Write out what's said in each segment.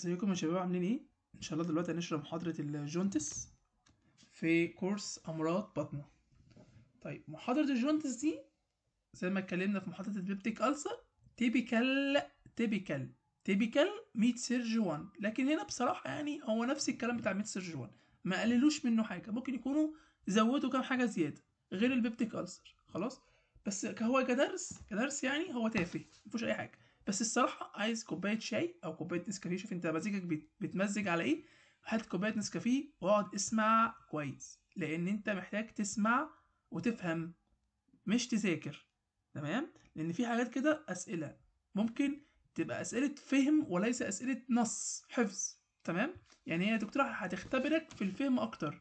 ازيكم يا شباب عاملين ايه؟ ان شاء الله دلوقتي هنشرح محاضرة الجونتس في كورس امراض بطنة طيب محاضرة الجونتس دي زي ما اتكلمنا في محاضرة البيبتيك ألسر تيبيكال تيبيكال تيبيكال ميت سيرج 1 لكن هنا بصراحة يعني هو نفس الكلام بتاع ميت سيرج 1 ما قللوش منه حاجة ممكن يكونوا زودوا كام حاجة زيادة غير البيبتيك ألسر خلاص بس هو كدرس كدرس يعني هو تافه مفيش أي حاجة بس الصراحه عايز كوبايه شاي او كوبايه نسكافيه شوف انت مزاجك بتمزج على ايه هات كوبايه نسكافيه واقعد اسمع كويس لان انت محتاج تسمع وتفهم مش تذاكر تمام لان في حاجات كده اسئله ممكن تبقى اسئله فهم وليس اسئله نص حفظ تمام يعني هي دكتوره هتختبرك في الفهم اكتر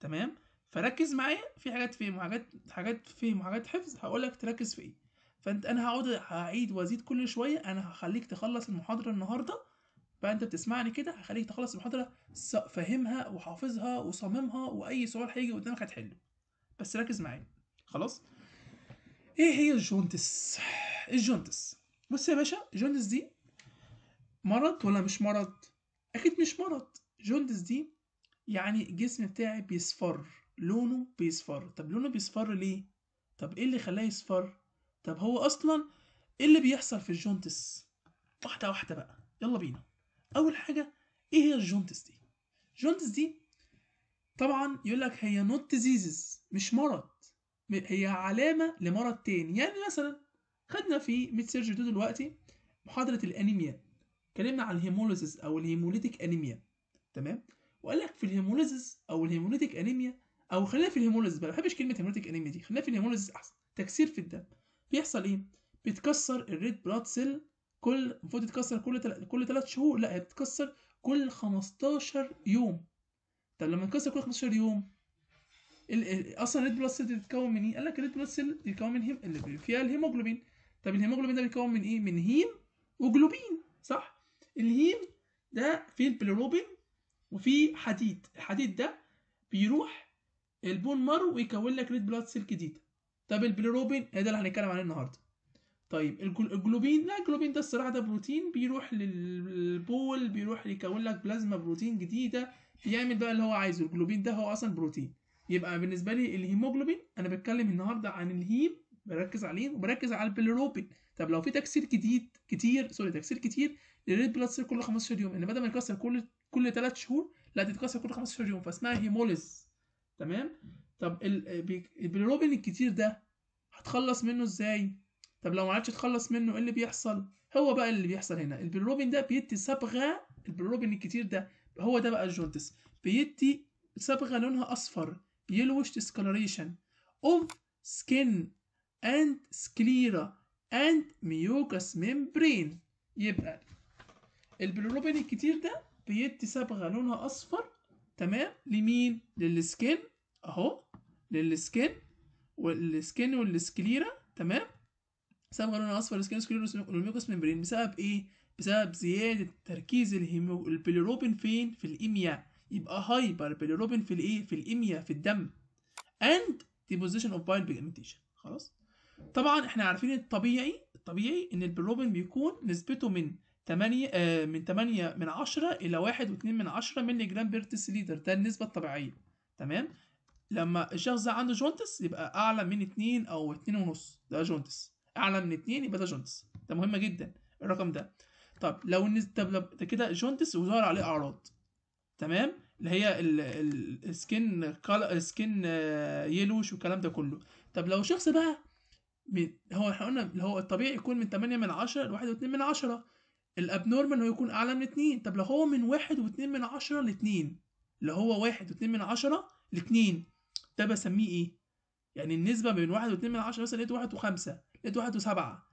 تمام فركز معايا في حاجات فهم وحاجات حاجات فهم وحاجات حفظ هقولك تركز في ايه فانت انا هقعد هعيد وازيد كل شويه انا هخليك تخلص المحاضره النهارده بقى انت بتسمعني كده هخليك تخلص المحاضره فاهمها وحافظها وصممها واي سؤال هيجي قدامك هتحله بس ركز معايا خلاص ايه هي الجونتس ايه الجونتس بص يا باشا الجونتس دي مرض ولا مش مرض اكيد مش مرض جونتس دي يعني الجسم بتاعي بيصفر لونه بيصفر طب لونه بيصفر ليه طب ايه اللي خلاه يصفر طب هو اصلا ايه اللي بيحصل في الجونتس واحده واحده بقى يلا بينا اول حاجه ايه هي الجونتس دي الجونتس دي طبعا يقول لك هي نوت ديزيزز مش مرض هي علامه لمرض تاني يعني مثلا خدنا في ميد سيرجري دلوقتي محاضره الانيميا اتكلمنا عن الهيموليزيس او الهيموليتيك انيميا تمام وقال لك في الهيموليزيس او الهيموليتيك انيميا او خلينا في الهيموليزيس ما بحبش كلمه هيموليتيك انيميا دي خلينا في الهيموليزيس احسن تكسير في الدم بيحصل ايه بتكسر الريد بلاد سيل كل المفروض تتكسر كل تل... كل 3 شهور لا هي بتتكسر كل 15 يوم طب لما تكسر كل 15 يوم ال... اصلا الريد بلاد سيل بتتكون من ايه قال لك الريد بلاد سيل بتتكون من هيم... اللي فيها الهيموجلوبين طب الهيموجلوبين ده بيتكون من ايه من هيم وجلوبين صح الهيم ده فيه البلوروبين وفيه حديد الحديد ده بيروح البون مارو ويكون لك ريد بلاد سيل جديده طب البيليروبين ده اللي هنتكلم عليه النهارده طيب الجلوبين لا الجلوبين ده الصراحه ده بروتين بيروح للبول بيروح يكون لك بلازما بروتين جديده بيعمل بقى اللي هو عايزه الجلوبين ده هو اصلا بروتين يبقى بالنسبه لي الهيموجلوبين انا بتكلم النهارده عن الهيم بركز عليه وبركز على البليروبين طب لو في تكسير جديد كتير سوري تكسير كتير للريد بلاد سيل كل 15 يوم ان بدل ما يتكسر كل كل 3 شهور لا تتكسر كل 15 يوم فاسمها هيموليز تمام طب البليروبين الكتير ده هتخلص منه ازاي طب لو ما عرفتش تخلص منه ايه اللي بيحصل هو بقى اللي بيحصل هنا البيلروبين ده بيدي صبغه البيلروبين الكتير ده هو ده بقى الجوندس بيدي صبغه لونها اصفر يلوش ديسكلوريشن اوف سكين اند سكليرا اند ميوكاس ميمبرين يبقى البيلروبين الكتير ده بيدي صبغه لونها اصفر تمام لمين للسكن اهو للسكن والسكين والسكليرا تمام بسبب غالبا اصفر سكين والسكليرا والميوكوس ميمبرين بسبب ايه بسبب زياده تركيز الهيمو البيليروبين فين في الايميا يبقى هايبر بيليروبين في الايه في الايميا في الدم and deposition of bile pigmentation خلاص طبعا احنا عارفين الطبيعي الطبيعي ان البيليروبين بيكون نسبته من 8 آه من 8 من 10 الى 1.2 من 10 مللي جرام بير ديسليتر ده النسبه الطبيعيه تمام لما الشخص ده عنده جونتس يبقى اعلى من 2 او 2 ونص ده جونتس اعلى من 2 يبقى ده جونتس ده مهم جدا الرقم ده طب لو النز... طب لو ده كده جونتس وظهر عليه اعراض تمام اللي هي السكن كل... سكن يلوش والكلام ده كله طب لو شخص بقى من... هو احنا قلنا اللي هو الطبيعي يكون من 8 من 10 ل 1 و2 من 10 الابنورمال هو يكون اعلى من 2 طب لو هو من 1 و2 من 10 ل 2 اللي هو 1 و2 من 10 ل 2 ده بسميه ايه يعني النسبه بين 1 و2 من 10 مثلا لقيت 1 و5 لقيت 1 و7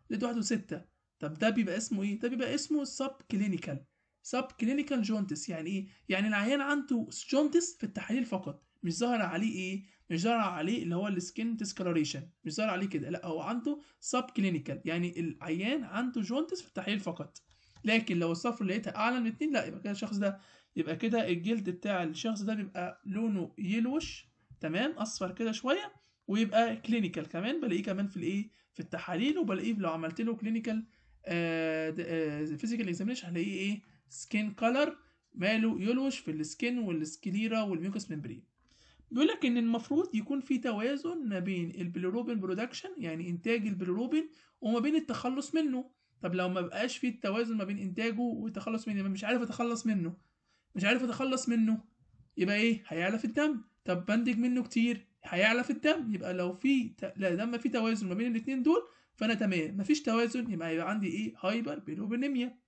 لقيت 1 و6 طب ده بيبقى اسمه ايه ده بيبقى اسمه سب كلينيكال سب كلينيكال جونتس يعني ايه يعني العيان عنده جونتس في التحاليل فقط مش ظاهر عليه ايه مش ظاهر عليه اللي هو السكين ديسكلوريشن مش ظاهر عليه كده لا هو عنده سب كلينيكال يعني العيان عنده جونتس في التحاليل فقط لكن لو الصفر لقيتها اعلى من اتنين لا يبقى كده الشخص ده يبقى كده الجلد بتاع الشخص ده بيبقى لونه يلوش تمام اصفر كده شويه ويبقى كلينيكال كمان بلاقيه كمان في الايه في التحاليل وبلاقيه لو عملت له كلينيكال فيزيكال اكزامينشن هلاقيه ايه سكين كلر ماله يلوش في السكين والسكليرا والميوكس ممبرين بيقول لك ان المفروض يكون في توازن ما بين البلوروبين برودكشن يعني انتاج البلوروبين وما بين التخلص منه طب لو ما بقاش في التوازن ما بين انتاجه والتخلص منه مش عارف اتخلص منه مش عارف اتخلص منه يبقى ايه هيعلى في الدم طب بنتج منه كتير هيعلى في الدم يبقى لو في لا دم في توازن ما بين الاثنين دول فانا تمام مفيش توازن يبقى هيبقى عندي ايه هايبر بيلوبينيميا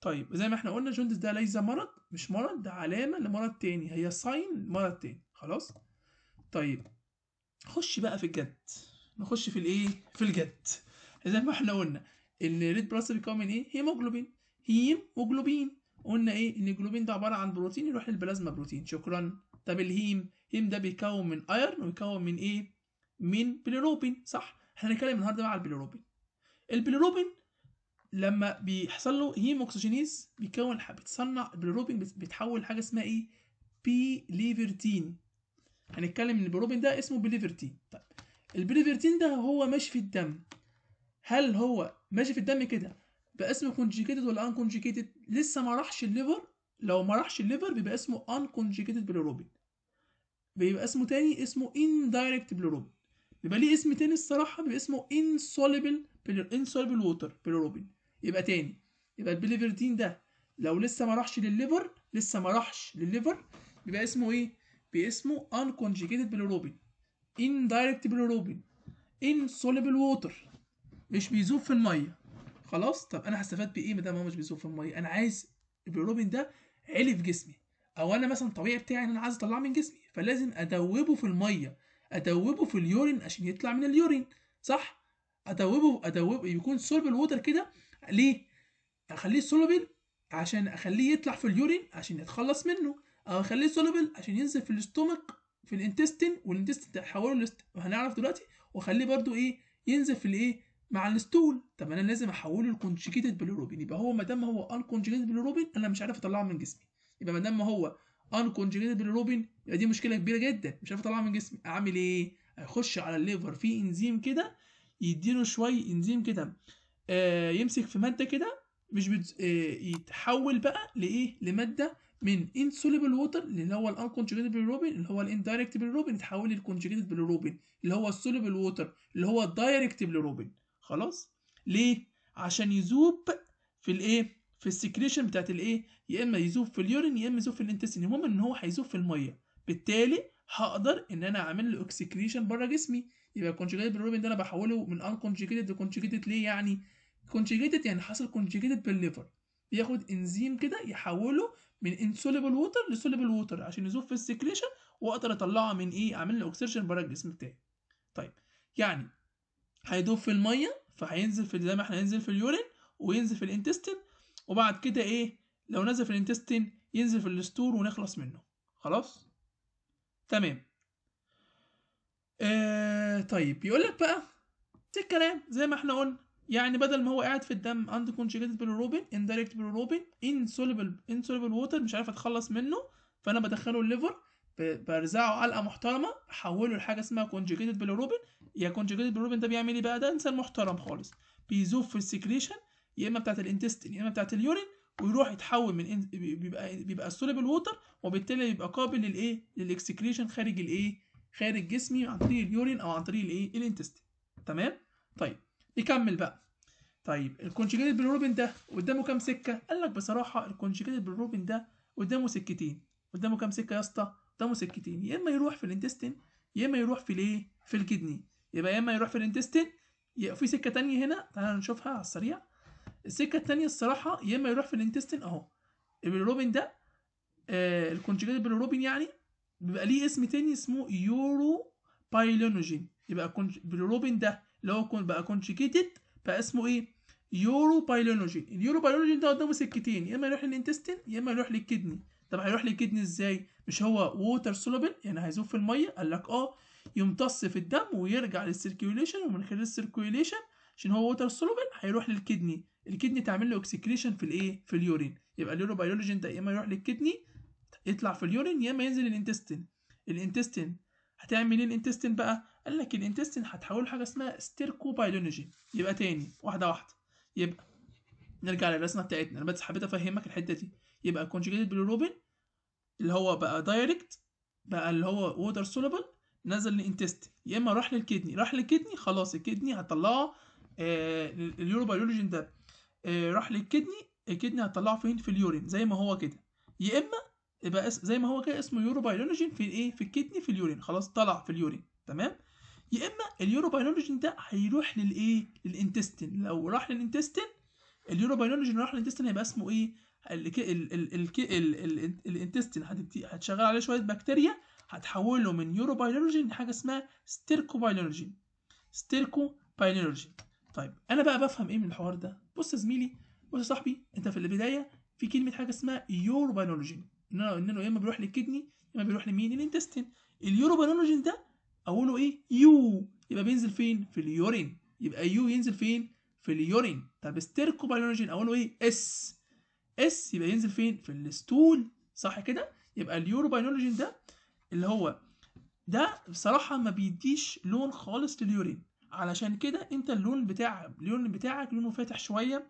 طيب زي ما احنا قلنا جوندس ده ليس مرض مش مرض ده علامه لمرض تاني هي ساين مرض تاني خلاص طيب خش بقى في الجد نخش في الايه في الجد زي ما احنا قلنا ان ريد بلاس بيكون من ايه هيموجلوبين هيموجلوبين قلنا ايه ان الجلوبين ده عباره عن بروتين يروح للبلازما بروتين شكرا طب الهيم هيم ده بيتكون من ايرن ويكون من ايه من بليروبين صح احنا هنتكلم النهارده بقى على البليروبين البليروبين لما بيحصل له هيم اوكسجينيز بيكون بتصنع البليروبين بيتحول لحاجه اسمها ايه بي ليفرتين هنتكلم ان البليروبين ده اسمه بليفرتين طيب البليفرتين ده هو ماشي في الدم هل هو ماشي في الدم كده بقى اسمه كونجيكيتد ولا كونجيكيتد لسه ما راحش الليفر لو ما راحش الليفر بيبقى اسمه كونجيكيتد بليروبين بيبقى اسمه تاني اسمه indirect bilirubin يبقى ليه اسم تاني الصراحة بيبقى اسمه insoluble insoluble water bilirubin يبقى تاني يبقى البليفردين ده لو لسه ما راحش للليفر لسه ما راحش للليفر بيبقى اسمه ايه؟ بيبقى اسمه unconjugated bilirubin indirect bilirubin insoluble water مش بيذوب في المية خلاص طب انا هستفاد بايه ما دام هو مش بيذوب في المية انا عايز البيلروبين ده علي في جسمي او انا مثلا الطبيعي بتاعي ان انا عايز اطلعه من جسمي فلازم ادوبه في الميه ادوبه في اليورين عشان يطلع من اليورين صح ادوبه ادوبه يكون سولبل ووتر كده ليه اخليه سولبل عشان اخليه يطلع في اليورين عشان يتخلص منه او اخليه سولبل عشان ينزل في الاستومك في الانتستين والانتستين تحوله هنعرف دلوقتي واخليه برضو ايه ينزل في الايه مع الستول طب انا لازم احوله لكونجكيتد بلوروبين يبقى هو ما دام هو انكونجكيتد بلوروبين انا مش عارف اطلعه من جسمي يبقى ما دام هو انكونجيجيتد بيليروبين يبقى دي مشكله كبيره جدا مش عارف اطلعها من جسمي اعمل ايه هيخش على الليفر في انزيم كده يديله شويه انزيم كده آه يمسك في ماده كده مش بت... آه يتحول بقى لايه لماده من انسوليبل ووتر اللي هو الانكونجيجيتد بالروبين اللي هو الاندايركت بالروبين يتحول للكونجيجيتد بالروبين اللي هو السوليبل ووتر اللي هو الدايركت بالروبين خلاص ليه عشان يذوب في الايه في السكريشن بتاعت الايه يا اما يذوب في اليورين يا اما يذوب في الانتستين المهم ان هو هيذوب في الميه بالتالي هقدر ان انا اعمل له اكسكريشن بره جسمي يبقى الكونجيجيتد بالروبين ده انا بحوله من ان كونجيجيتد لكونجيجيتد ليه يعني كونجيجيتد يعني حصل كونجيجيتد بالليفر بياخد انزيم كده يحوله من انسوليبل ووتر لسوليبل ووتر عشان يذوب في السكريشن واقدر اطلعه من ايه اعمل له اكسكريشن بره الجسم بتاعي طيب يعني هيدوب في الميه فهينزل في زي ما احنا هينزل في اليورين وينزل في الانتستين وبعد كده ايه لو نزل في الانتستين ينزل في الاستور ونخلص منه خلاص تمام آه طيب يقول لك بقى نفس الكلام زي ما احنا قلنا يعني بدل ما هو قاعد في الدم اند كونجيجيتد بالروبين اندايركت بالروبين انسوليبل انسوليبل ووتر مش عارف اتخلص منه فانا بدخله الليفر برزعه علقه محترمه احوله لحاجه اسمها كونجيجيتد بالروبين يا كونجيجيتد بالروبين ده بيعمل ايه بقى ده انسان محترم خالص بيذوب في السكريشن يا اما بتاعت الانتستين يا اما بتاعت اليورين ويروح يتحول من بيبقى بيبقى السوليبل ووتر وبالتالي بيبقى قابل للايه للاكسكريشن خارج الايه خارج جسمي عن طريق اليورين او عن طريق الايه الانتستين تمام طيب نكمل بقى طيب الكونجيجيتد بالروبين ده قدامه كام سكه قال لك بصراحه الكونجيجيتد بالروبين ده قدامه سكتين قدامه كام سكه يا اسطى قدامه سكتين يا اما يروح في الانتستين يا اما يروح في الايه في الكدني يبقى يا اما يروح في الانتستين في سكه ثانيه هنا تعالى نشوفها على السريع السكه الثانيه الصراحه يا اما يروح في الانتستين اهو البيلروبين ده آه الكونجيجيت بيلروبين يعني بيبقى ليه اسم تاني اسمه يورو بايلونوجين يبقى بيلروبين ده اللي هو بقى كونجيجيتد بقى اسمه ايه يورو بايلونوجين اليورو بايلونوجين ده قدامه سكتين يا اما يروح للانتستين يا اما يروح للكدني طب هيروح للكدني ازاي مش هو ووتر سولوبل يعني هيذوب في الميه قال لك اه يمتص في الدم ويرجع للسيركيوليشن ومن خلال السيركيوليشن عشان هو ووتر سولوبل هيروح للكدني الكدني تعمل له اكسكريشن في الايه في اليورين يبقى اليوروبيولوجين ده يا اما يروح للكدني يطلع في اليورين يا اما ينزل الانتستين الانتستين هتعمل ايه الانتستين بقى قال لك الانتستين هتحوله حاجه اسمها ستيركوبيلوجين يبقى تاني واحده واحده يبقى نرجع للرسمه بتاعتنا انا بس حبيت افهمك الحته دي يبقى كونجيجيتد بيليروبين اللي هو بقى دايركت بقى اللي هو ووتر سولبل نزل للانتستين يا اما راح للكدني راح للكدني خلاص الكدني هتطلعه آه اليوروبيولوجين ده راح للكدني الكدني هتطلعه فين في اليورين زي ما هو كده يا اما يبقى اس... زي ما هو كده اسمه يوروبايلوجين في ايه في الكدني في اليورين خلاص طلع في اليورين تمام يا اما اليوروبايلوجين ده هيروح للايه للانتستين لو راح للانتستين اليوروبايلوجين راح للانتستين هيبقى اسمه ايه الانتستين هتشغل عليه شويه بكتيريا هتحوله من يوروبايلوجين لحاجه اسمها ستيركوبايلوجين ستيركوبايلوجين طيب انا بقى بفهم ايه من الحوار ده بص يا زميلي بص يا صاحبي انت في البدايه في كلمه حاجه اسمها يوروبانولوجين انه يا اما بيروح للكدني يا اما بيروح لمين الانتستين اليوروبانولوجين ده اقوله ايه يو يبقى بينزل فين في اليورين يبقى يو ينزل فين في اليورين طب ستيركوبانولوجين اقوله ايه اس اس يبقى ينزل فين في الاستول صح كده يبقى اليوروبانولوجين ده اللي هو ده بصراحه ما بيديش لون خالص لليورين علشان كده انت اللون بتاع اللون بتاعك لونه فاتح شويه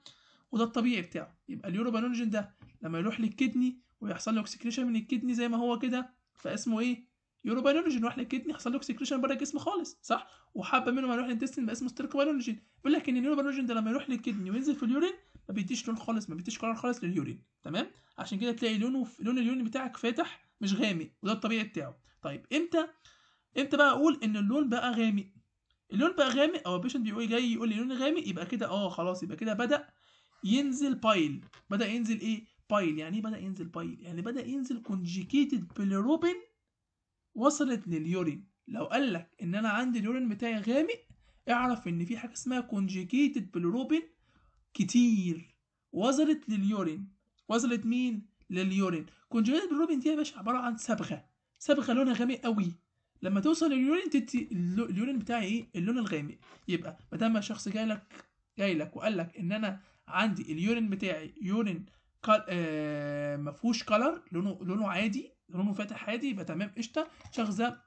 وده الطبيعي بتاعه يبقى اليوروبالونجين ده لما يروح للكدني ويحصل له اكسكريشن من الكدني زي ما هو كده فاسمه ايه يوروبالونجين يروح للكدني يحصل له اكسكريشن بره الجسم خالص صح وحبه منه ما يروح للانتستين بقى اسمه ستيركوبالونجين بيقول لك ان اليوروبالونجين ده لما يروح للكدني وينزل في اليورين ما بيديش لون خالص ما بيديش قرار خالص لليورين تمام عشان كده تلاقي لونه في لون اليورين بتاعك فاتح مش غامق وده الطبيعي بتاعه طيب امتى امتى بقى اقول ان اللون بقى غامق اللون بقى غامق او البيشنت بيقول جاي يقول لي لون غامق يبقى كده اه خلاص يبقى كده بدا ينزل بايل بدا ينزل ايه بايل يعني ايه بدا ينزل بايل يعني بدا ينزل كونجيكيتد بيليروبين وصلت لليورين لو قال لك ان انا عندي اليورين بتاعي غامق اعرف ان في حاجه اسمها كونجيكيتد بيليروبين كتير وصلت لليورين وصلت مين لليورين كونجيكيتد بيليروبين دي يا باشا عباره عن صبغه صبغه لونها غامق قوي لما توصل اليورين تدي اليورين بتاعي ايه اللون الغامق يبقى ما دام شخص جاي لك جاي لك وقال لك ان انا عندي اليورين بتاعي يورين كال... آه ما فيهوش كلر لونه لونه عادي لونه فاتح عادي يبقى تمام قشطه شخص ده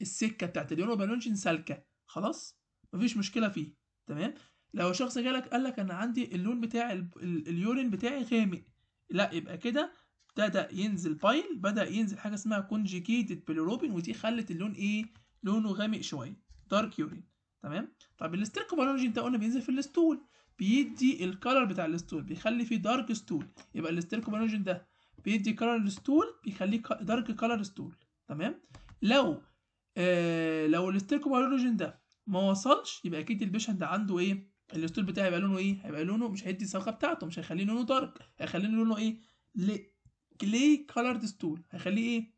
السكه بتاعت اليورين بالونشن سالكه خلاص مفيش مشكله فيه تمام لو شخص جالك قال لك انا عندي اللون بتاع ال... اليورين بتاعي غامق لا يبقى كده ابتدى ينزل بايل بدا ينزل حاجه اسمها كونجيكيتد بيليروبين ودي خلت اللون ايه لونه غامق شويه دارك يورين تمام طب الاستركوبالوجين ده قلنا بينزل في الاستول بيدي الكلر بتاع الاستول بيخلي فيه دارك ستول يبقى الاستركوبالوجين ده بيدي كلر الاستول بيخليه دارك كلر ستول تمام لو آه لو الاستركوبالوجين ده ما وصلش يبقى اكيد البيشنت ده عنده ايه الاستول بتاعي هيبقى لونه ايه هيبقى لونه مش هيدي الصبغه بتاعته مش هيخليه لونه دارك هيخليه لونه ايه ليه كلي كولرد ستول هيخليه ايه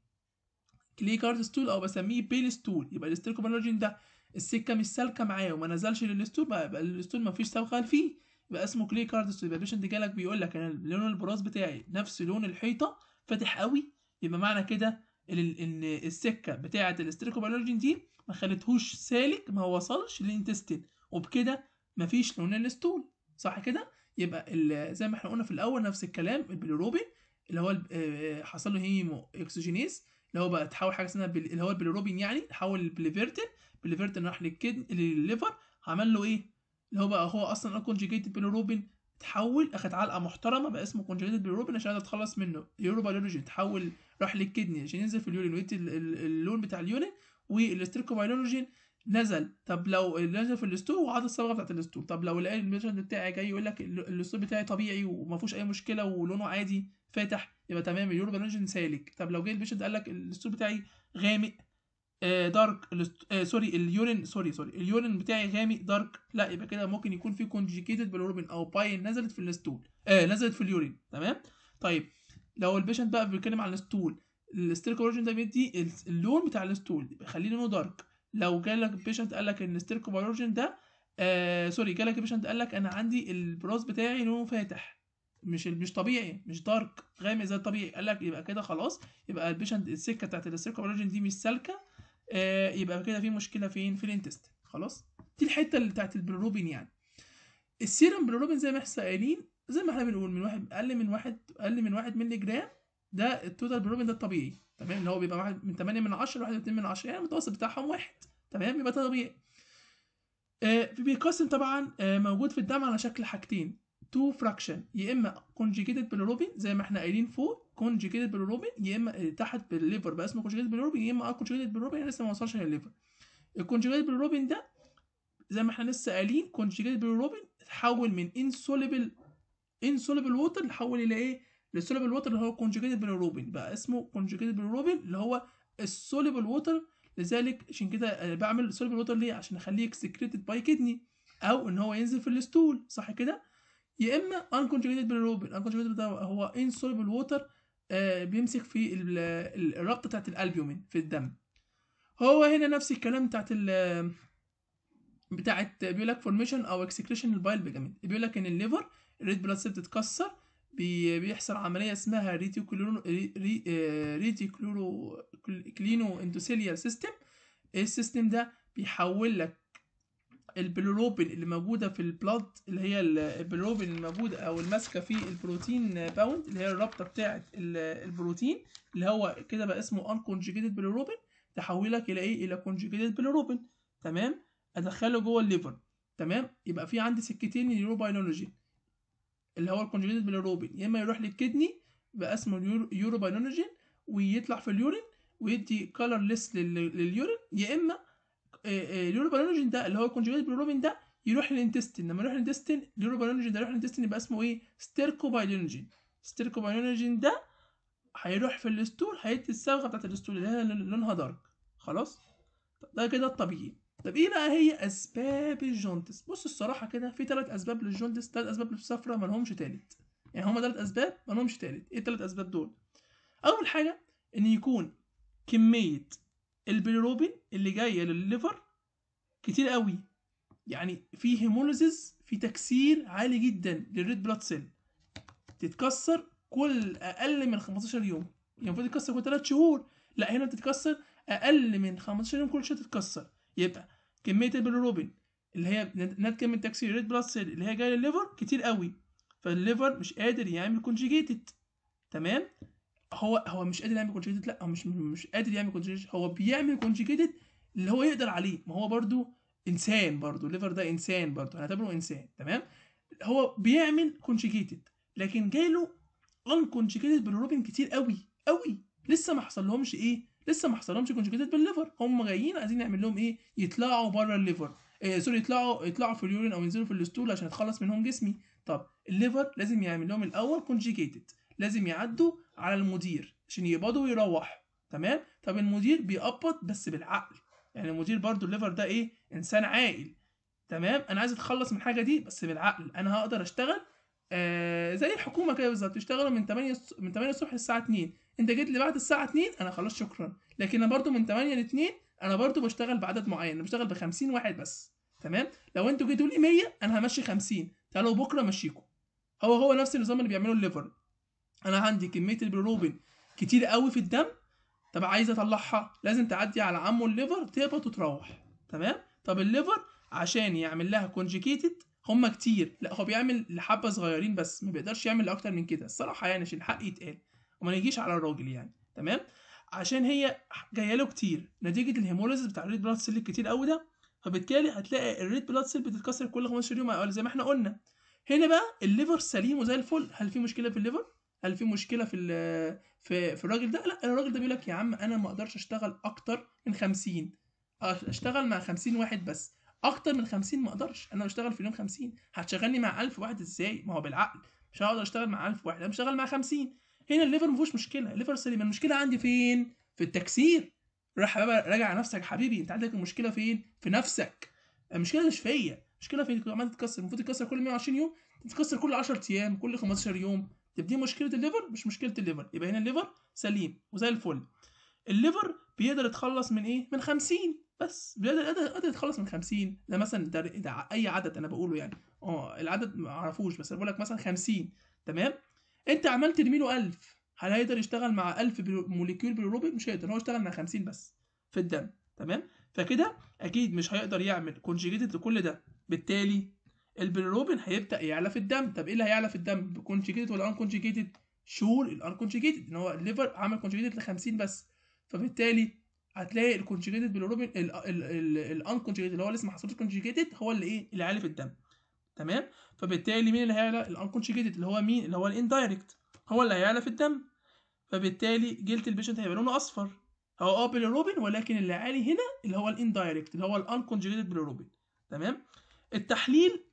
كلي كولرد ستول او بسميه بيل ستول يبقى الاستريكوبالوجين ده السكه مش سالكه معاه وما نزلش للستول بقى الستول ما فيش سوخه فيه يبقى اسمه كلي كولرد ستول يبقى البيشنت جالك بيقول لك انا لون البراز بتاعي نفس لون الحيطه فاتح قوي يبقى معنى كده ان السكه بتاعه الاستريكوبالوجين دي ما خلتهوش سالك ما وصلش للانتستين وبكده ما فيش لون الستول صح كده يبقى زي ما احنا قلنا في الاول نفس الكلام البليروبين اللي هو آه، آه، حصل له هيمو اكسجينيز اللي هو بقى تحول حاجه اسمها بل... اللي هو البلوروبين يعني تحول بليفرتين بليفرتين راح للكدن للليفر عمل له ايه اللي هو بقى هو اصلا كونجيجيتد بلوروبين تحول اخد علقه محترمه بقى اسمه كونجيجيتد بلوروبين عشان اتخلص منه يوروبايولوجين تحول راح للكدني عشان ينزل في اليورين ويدي اللون بتاع اليورين والاستريكوبايولوجين نزل طب لو نزل في الاستو وعاد الصبغه بتاعت الاستو طب لو لقى بتاعي جاي يقول لك الاستو بتاعي طبيعي وما فيهوش اي مشكله ولونه عادي فاتح يبقى تمام اليوربال ريجن سالك طب لو جه البيشنت قال لك الستول بتاعي غامق دارك آه، سوري آه، اليورين سوري سوري اليورين بتاعي غامق دارك لا يبقى كده ممكن يكون في كونجيكيتد بالوربن او باين نزلت في الستول آه نزلت في اليورين تمام طيب لو البيشنت بقى بيتكلم عن الستول الستيرك اوريجن ده بيدي اللون بتاع الستول خليه لونه دارك لو جالك بيشنت قال لك ان الستيرك اوريجن ده آه سوري جالك بيشنت قال لك انا عندي البروز بتاعي لونه فاتح مش مش طبيعي مش دارك غامق زي الطبيعي قال لك يبقى كده خلاص يبقى البيشنت السكه بتاعت السيركوبلوجين دي مش سالكه آه يبقى كده في مشكله فين في الانتست خلاص دي الحته اللي بتاعت البروبين يعني السيرم بروبين زي ما احنا قايلين زي ما احنا بنقول من واحد اقل من واحد اقل من واحد مللي جرام ده التوتال بروبين ده الطبيعي تمام اللي هو بيبقى واحد من 8 من 10 لواحد 2 من 10 يعني المتوسط بتاعهم واحد تمام يبقى ده طبيعي آه بيتقسم طبعا آه موجود في الدم على شكل حاجتين تو فراكشن يا اما كونجيجيتد بالروبين زي ما احنا قايلين فوق كونجيجيتد بالروبين يا اما تحت بالليفر بقى اسمه كونجيجيتد بالروبين يا اما كونجيجيتد اه بالروبين لسه ما وصلش للليفر الكونجيجيتد بالروبين ده زي ما احنا لسه قايلين كونجيجيتد بالروبين اتحول من انسوليبل انسوليبل ووتر اتحول الى ايه للسوليبل ووتر اللي هو كونجيجيتد بالروبين بقى اسمه كونجيجيتد بالروبين اللي هو السوليبل ووتر لذلك عشان كده بعمل سوليبل ووتر ليه عشان اخليه اكسكريتد باي كدني او ان هو ينزل في الاستول صح كده يا اما unconjugated bilirubin unconjugated ده هو ان سولبل ووتر بيمسك في الرابطه بتاعت الالبيومين في الدم هو هنا نفس الكلام بتاعت ال بتاعت بيقول لك فورميشن او اكسكريشن البايل بيجامنت بيقول لك ان الليفر الريد بلاد سيل بتتكسر بيحصل عمليه اسمها ريتيكلورو ريتيكلورو كلينو اندوثيليال سيستم السيستم ده بيحول لك البلوروبين اللي موجوده في البلاد اللي هي البلوروبين الموجوده او الماسكه في البروتين باوند اللي هي الرابطه بتاعه البروتين اللي هو كده بقى اسمه انكونجيجيتد بلوروبين تحولك الى ايه الى كونجيجيتد بلوروبين تمام ادخله جوه الليفر تمام يبقى في عندي سكتين يوروباينولوجين اللي هو الكونجيجيتد بلوروبين يا اما يروح للكدني بقى اسمه يوروباينولوجين ويطلع في اليورين ويدي كلر ليس لليورين يا اما اليوروبالونجين آه، آه، ده اللي هو الكونجوجيت بلوروبين ده يروح للانتستين لما يروح للانتستين اليوروبالونجين ده يروح للانتستين يبقى اسمه ايه ستيركوبايلونجين ستيركوبايلونجين ده هيروح في الستول هيدي الصبغه بتاعت الستول اللي هي لونها دارك خلاص ده كده الطبيعي طب ايه بقى هي اسباب الجونتس بص الصراحه كده في ثلاث اسباب للجونتس ثلاث اسباب للصفرة ما لهمش ثالث يعني هما ثلاث اسباب ما لهمش ثالث ايه الثلاث اسباب دول اول حاجه ان يكون كميه البيلروبين اللي جايه للليفر كتير قوي يعني في هيموليزيز في تكسير عالي جدا للريد بلاد سيل تتكسر كل اقل من 15 يوم يعني المفروض تتكسر كل 3 شهور لا هنا بتتكسر اقل من 15 يوم كل شويه تتكسر يبقى كميه البيلروبين اللي هي ناتجه من تكسير الريد بلاد سيل اللي هي جايه للليفر كتير قوي فالليفر مش قادر يعمل كونجيجيتد تمام هو هو مش قادر يعمل كونجيجيتد لا هو مش مش قادر يعمل كونجيجيتد هو بيعمل كونجيجيتد اللي هو يقدر عليه ما هو برضو انسان برضه الليفر ده انسان برضه هنعتبره انسان تمام هو بيعمل كونجيجيتد لكن جايله ان كونجيجيتد بالروبن كتير قوي قوي لسه ما حصلهمش ايه لسه ما حصلهمش كونجيجيتد بالليفر هم جايين عايزين يعمل لهم ايه يطلعوا بره الليفر إيه سوري يطلعوا يطلعوا في اليورين او ينزلوا في الاسطول عشان يتخلص منهم جسمي طب الليفر لازم يعمل لهم الاول كونجيجيتد لازم يعدوا على المدير عشان يقبضوا ويروحوا تمام طب المدير بيقبض بس بالعقل يعني المدير برضو الليفر ده ايه انسان عاقل تمام انا عايز اتخلص من الحاجه دي بس بالعقل انا هقدر اشتغل آه زي الحكومه كده بالظبط يشتغلوا من 8 من 8 الصبح للساعه 2 انت جيت لي بعد الساعه 2 انا خلاص شكرا لكن انا برضو من 8 ل 2 انا برضو بشتغل بعدد معين انا بشتغل ب 50 واحد بس تمام لو انتوا جيتوا لي 100 انا همشي 50 تعالوا بكره مشيكم هو هو نفس النظام اللي بيعمله الليفر انا عندي كميه البروبين كتير قوي في الدم طب عايز اطلعها لازم تعدي على عمو الليفر تهبط وتروح تمام طب الليفر عشان يعمل لها كونجيكيتد هما كتير لا هو بيعمل لحبه صغيرين بس ما بيقدرش يعمل اكتر من كده الصراحه يعني عشان الحق يتقال وما نجيش على الراجل يعني تمام عشان هي جايه له كتير نتيجه الهيموليز بتاع الريد بلاد سيل الكتير قوي ده فبالتالي هتلاقي الريد بلاد سيل بتتكسر كل 15 يوم او زي ما احنا قلنا هنا بقى الليفر سليم وزي الفل هل في مشكله في الليفر هل في مشكله في في في الراجل ده لا الراجل ده بيقول لك يا عم انا ما اقدرش اشتغل اكتر من 50 اشتغل مع 50 واحد بس اكتر من 50 ما اقدرش انا بشتغل في اليوم 50 هتشغلني مع 1000 واحد ازاي ما هو بالعقل مش هقدر اشتغل مع 1000 واحد انا بشتغل مع 50 هنا الليفر ما فيهوش مشكله الليفر سليم المشكله عندي فين في التكسير راح راجع نفسك حبيبي انت عندك المشكله فين في نفسك المشكله مش فيا المشكله فين عمال تتكسر المفروض تتكسر كل 120 يوم تتكسر كل 10 ايام كل 15 يوم تبقى دي مشكله الليفر مش مشكله الليفر يبقى هنا الليفر سليم وزي الفل الليفر بيقدر يتخلص من ايه من 50 بس بيقدر قادر يتخلص من 50 ده مثلا ده, ده اي عدد انا بقوله يعني اه العدد ما اعرفوش بس انا بقول لك مثلا 50 تمام انت عملت ترمي له 1000 هل هيقدر يشتغل مع 1000 موليكيول بيروبيك مش هيقدر هو يشتغل مع 50 بس في الدم تمام فكده اكيد مش هيقدر يعمل كونجيجيتد لكل ده بالتالي البيلروبين هيبدا يعلى في الدم طب ايه اللي هيعلى في الدم كونجيجيتد ولا انكونجيجيتد شور الانكونجيجيتد ان هو الليفر عمل كونجيجيتد ل 50 بس فبالتالي هتلاقي الكونجيجيتد بالروبين الانكونجيجيتد اللي هو لسه ما حصلش كونجيجيتد هو اللي ايه اللي عالي في الدم تمام فبالتالي مين اللي هيعلى الانكونجيجيتد اللي هو مين اللي هو الاندايركت هو اللي هيعلى في الدم فبالتالي جلد البيشنت هيبقى لونه اصفر هو اه بيلروبين ولكن اللي عالي هنا اللي هو الاندايركت اللي هو الانكونجيجيتد بيلروبين تمام التحليل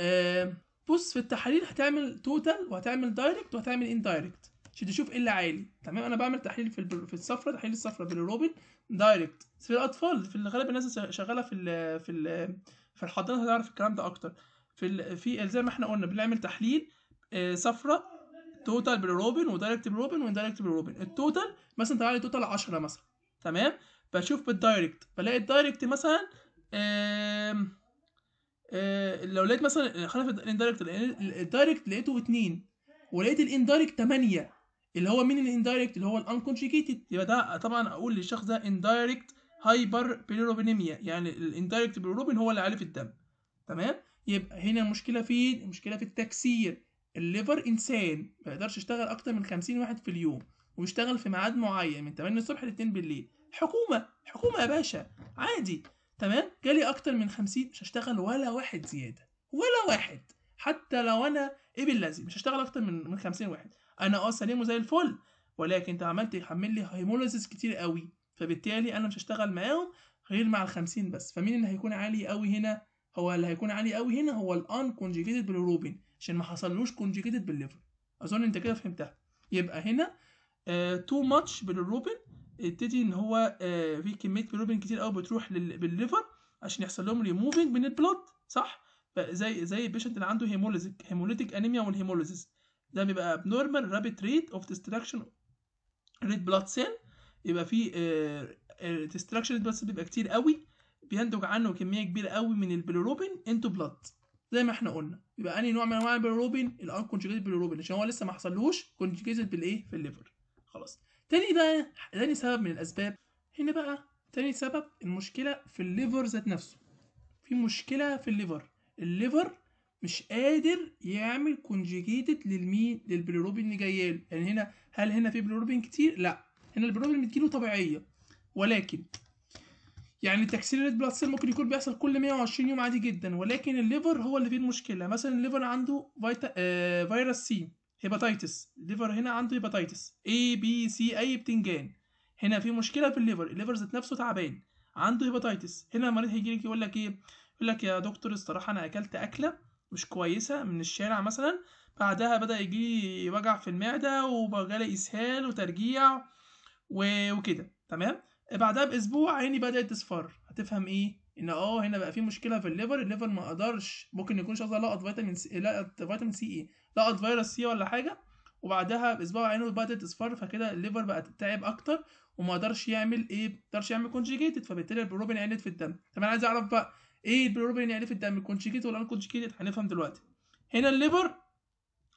آه، بص في التحاليل هتعمل توتال وهتعمل دايركت وهتعمل اندايركت عشان تشوف ايه اللي عالي تمام انا بعمل تحليل في في الصفرة تحليل الصفرة بالروبن دايركت في الاطفال في الغالب الناس شغاله في الـ في الـ في الحضانه هتعرف الكلام ده اكتر في في زي ما احنا قلنا بنعمل تحليل صفرة آه، توتال بالروبن ودايركت بالروبن واندايركت بالروبن التوتال مثلا طلع لي توتال 10 مثلا تمام بشوف بالدايركت بلاقي الدايركت مثلا آه، لو لقيت مثلا خلف الاندايركت الدايركت لقيته اثنين ولقيت الاندايركت ثمانيه اللي هو مين الاندايركت اللي هو الانكونجيكيتد يبقى ده طبعا اقول للشخص ده اندايركت هايبر بيليروبينيميا يعني الاندايركت بيليروبين هو اللي عالي في الدم تمام يبقى هنا المشكله فين المشكله في التكسير الليفر انسان ما يقدرش يشتغل اكتر من 50 واحد في اليوم ويشتغل في ميعاد معين من 8 الصبح ل 2 بالليل حكومه حكومه يا باشا عادي تمام جالي أكتر من 50 مش هشتغل ولا واحد زيادة ولا واحد حتى لو أنا إيه باللازم مش هشتغل أكتر من من 50 واحد أنا أه سليم وزي الفل ولكن أنت عملت يحمل لي هيمولوجيز كتير قوي فبالتالي أنا مش هشتغل معاهم غير مع الخمسين 50 بس فمين اللي هيكون عالي قوي هنا هو اللي هيكون عالي قوي هنا هو الان كونجيكيتد بالروبين عشان ما حصلوش كونجيكيتد بالليفر اظن انت كده فهمتها يبقى هنا تو ماتش بالروبين يبتدي ان هو آه، في كميه بالروبين كتير قوي بتروح بالليفر عشان يحصل لهم ريموفينج من البلود صح زي زي البيشنت اللي عنده هيموليزيك هيموليتيك انيميا والهيموليزيس ده بيبقى abnormal rapid rate of destruction red blood cell يبقى في آه، آه، destruction red blood cell بيبقى كتير قوي بينتج عنه كميه كبيره قوي من البيلوروبين انتو بلاد زي ما احنا قلنا يبقى انهي نوع من انواع البيلوروبين الان كونجيجيتد بيلوروبين عشان هو لسه ما حصلوش كونجيجيتد بالايه في الليفر خلاص تاني بقى تاني سبب من الاسباب هنا بقى تاني سبب المشكلة في الليفر ذات نفسه في مشكلة في الليفر الليفر مش قادر يعمل كونجيجيتد للمين للبلوروبين اللي جايله يعني هنا هل هنا في بلوروبين كتير لا هنا البلوروبين بتجيله طبيعية ولكن يعني تكسير الريد بلاد سيل ممكن يكون بيحصل كل 120 يوم عادي جدا ولكن الليفر هو اللي فيه المشكله مثلا الليفر عنده فيتا... آه... فيروس سي هيباتيتس الليفر هنا عنده هيباتيتس اي بي سي اي بتنجان هنا في مشكله في الليفر الليفر ذات نفسه تعبان عنده هيباتايتس هنا المريض هيجي لك يقول لك ايه يقول لك يا دكتور الصراحه انا اكلت اكله مش كويسه من الشارع مثلا بعدها بدا يجي وجع في المعده وجالي اسهال وترجيع وكده تمام بعدها باسبوع عيني بدات تصفر هتفهم ايه ان اه هنا بقى في مشكله في الليفر الليفر ما قدرش ممكن يكون شخص لقط فيتامين سي لقط فيتامين سي ايه لقط فيروس سي ولا حاجه وبعدها باسبوع عينه بدات تصفر فكده الليفر بقى تتعب اكتر وما قدرش يعمل ايه ما قدرش يعمل كونجيجيتد فبالتالي البروبين عالت في الدم طب انا عايز اعرف بقى ايه البروبين يعني في الدم الكونجيجيتد ولا الكونجيجيتد هنفهم دلوقتي هنا الليفر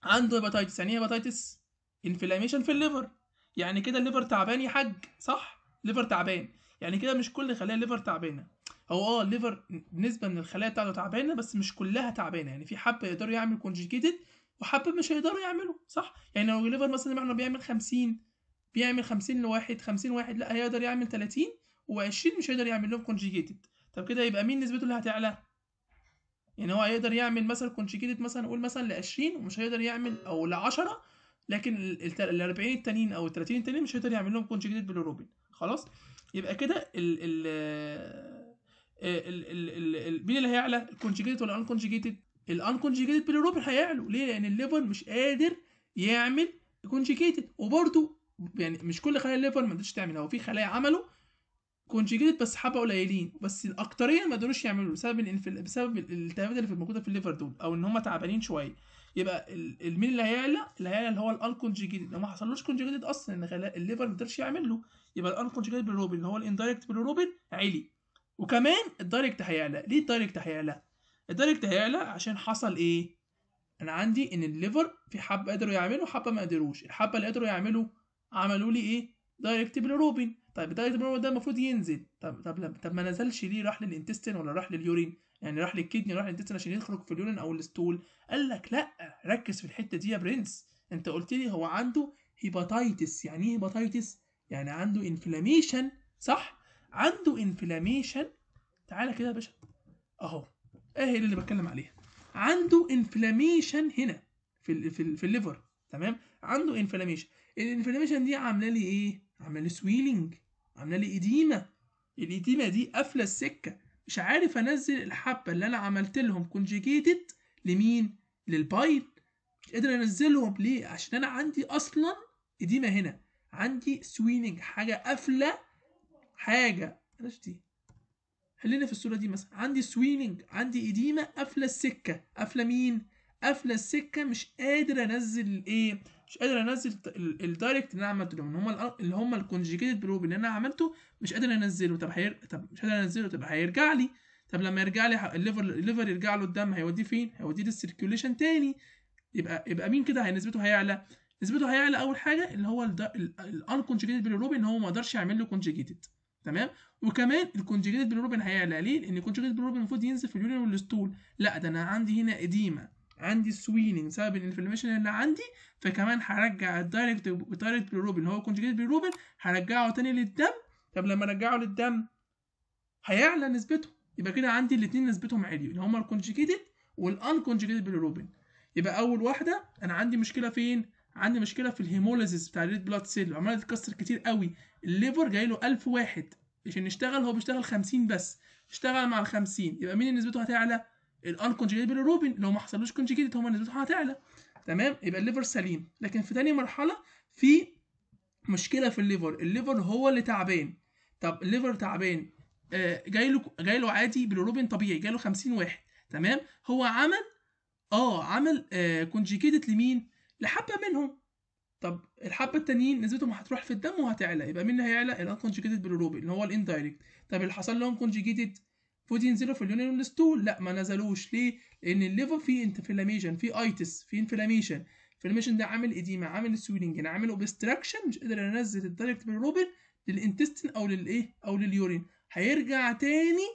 عنده هيباتيتس يعني ايه هيباتيتس انفلاميشن في الليفر يعني كده الليفر تعبان يا حاج صح الليفر تعبان يعني كده مش كل خلايا الليفر تعبانه هو اه الليفر نسبه من الخلايا بتاعته تعبانه بس مش كلها تعبانه يعني في حبه يقدر يعمل كونجيجيتد وحابب مش هيقدروا يعملوا صح يعني لو ليفر مثلا زي ما بيعمل 50 بيعمل 50 لواحد 50 واحد لا هيقدر يعمل 30 و20 مش هيقدر يعمل لهم كونجيجيتد طب كده يبقى مين نسبته اللي هتعلى يعني هو هيقدر يعمل مثلا كونجيجيتد مثلا نقول مثلا ل 20 ومش هيقدر يعمل او ل 10 لكن ال 40 التانيين او ال 30 التانيين مش هيقدر يعمل لهم كونجيجيتد بالروبين خلاص يبقى كده ال آه، ال ال ال ال مين اللي هيعلى الكونجيجيتد ولا كونجيجيتد الانكونجيكيتد بالروبل هيعلو ليه لان الليفر مش قادر يعمل كونجيكيتد وبرده يعني مش كل خلايا الليفر ما قدرتش تعمل هو في خلايا عملوا كونجيكيتد بس حبه قليلين بس الاكتريه ما قدروش يعملوا بسبب الانفل... بسبب التهابات اللي موجوده في الليفر دول او ان هم تعبانين شويه يبقى مين اللي هيعلى؟ اللي هيعلى اللي هو الانكونجيكيتد لو ما حصلوش كونجيكيتد اصلا ان الليفر ما قدرش يعمل له يبقى الانكونجيكيتد بالروبن اللي هو الاندايركت بالروبن عالي وكمان الدايركت هيعلى ليه الدايركت هيعلى؟ الدايركت هيعلى عشان حصل ايه انا عندي ان الليفر في حبه قدروا يعملوا حبه ما قدروش الحبه اللي قدروا يعملوا عملوا لي ايه دايركت بلوروبين طيب الدايركت بلوروبين ده المفروض ينزل طب طب طب ما نزلش ليه راح للانتستين ولا راح لليورين يعني راح للكدني راح للانتستين عشان يخرج في اليورين او الستول قال لك لا ركز في الحته دي يا برنس انت قلت لي هو عنده هيباتيتس، يعني ايه هيباتيتس؟ يعني عنده انفلاميشن صح عنده انفلاميشن تعالى كده يا باشا اهو اهي اللي بتكلم عليها عنده انفلاميشن هنا في الـ في, الـ في الليفر تمام عنده انفلاميشن الانفلاميشن دي عامله لي ايه عامله لي سويلنج عامله لي اديمه الاديمه دي قافله السكه مش عارف انزل الحبه اللي انا عملت لهم كونجيجيتد لمين للبايب مش قادر انزلهم ليه عشان انا عندي اصلا اديمه هنا عندي سويلنج حاجه قافله حاجه بلاش دي خلينا في الصوره دي مثلا عندي سوينج عندي اديمه قافله السكه قافله مين قافله السكه مش قادر انزل الايه مش قادر انزل الدايركت اللي انا عملته اللي هم اللي هم الكونجيجيتد بروب اللي انا عملته مش قادر انزله طب هير... طب مش قادر انزله طب هيرجع لي طب لما يرجع لي الليفر الليفر يرجع له الدم هيوديه فين هيوديه للسيركيوليشن تاني يبقى يبقى مين كده نسبته هيعلى نسبته هيعلى اول حاجه اللي هو الانكونجيجيتد بروب ان هو ما قدرش يعمل له كونجيجيتد تمام وكمان الكونجيجيتد بالروبن هيعلى ليه؟ لان الكونجيجيتد بالروبن المفروض ينزل في اليورين والستول لا ده انا عندي هنا اديمه عندي سويننج بسبب الانفلاميشن اللي عندي فكمان هرجع الدايركت الدايركت بالروبن اللي هو الكونجيجيتد بالروبن هرجعه تاني للدم طب لما ارجعه للدم هيعلى نسبته يبقى كده عندي الاثنين نسبتهم عاليه اللي هما والان والانكونجيجيتد بالروبن يبقى اول واحده انا عندي مشكله فين؟ عندي مشكله في الهيموليزيس بتاع الريد بلاد سيل عماله تتكسر كتير قوي الليفر جاي له 1000 واحد عشان يشتغل هو بيشتغل 50 بس اشتغل مع ال 50 يبقى مين نسبته هتعلى؟ الانكونجيجيت بيلروبين لو ما حصلوش كونجيجيت هما نسبته هتعلى تمام يبقى الليفر سليم لكن في تاني مرحله في مشكله في الليفر الليفر هو اللي تعبان طب الليفر تعبان آه، جاي له جاي له عادي بيلروبين طبيعي جاي له 50 واحد تمام هو عمل اه عمل آه لمين؟ لحبه منهم طب الحبه التانيين نسبتهم هتروح في الدم وهتعلى يبقى مين اللي هيعلى الانكونجيجيتد بالروبين اللي هو الاندايركت طب اللي حصل لهم conjugated فوت ينزلوا في اليونين والستول لا ما نزلوش ليه لان الليفر فيه انفلاميشن فيه ايتس فيه انفلاميشن الانفلاميشن ده عامل اديما عامل سويلنج انا عامل اوبستراكشن مش قادر انزل الدايركت بالروبين للانتستين او للايه او لليورين هيرجع تاني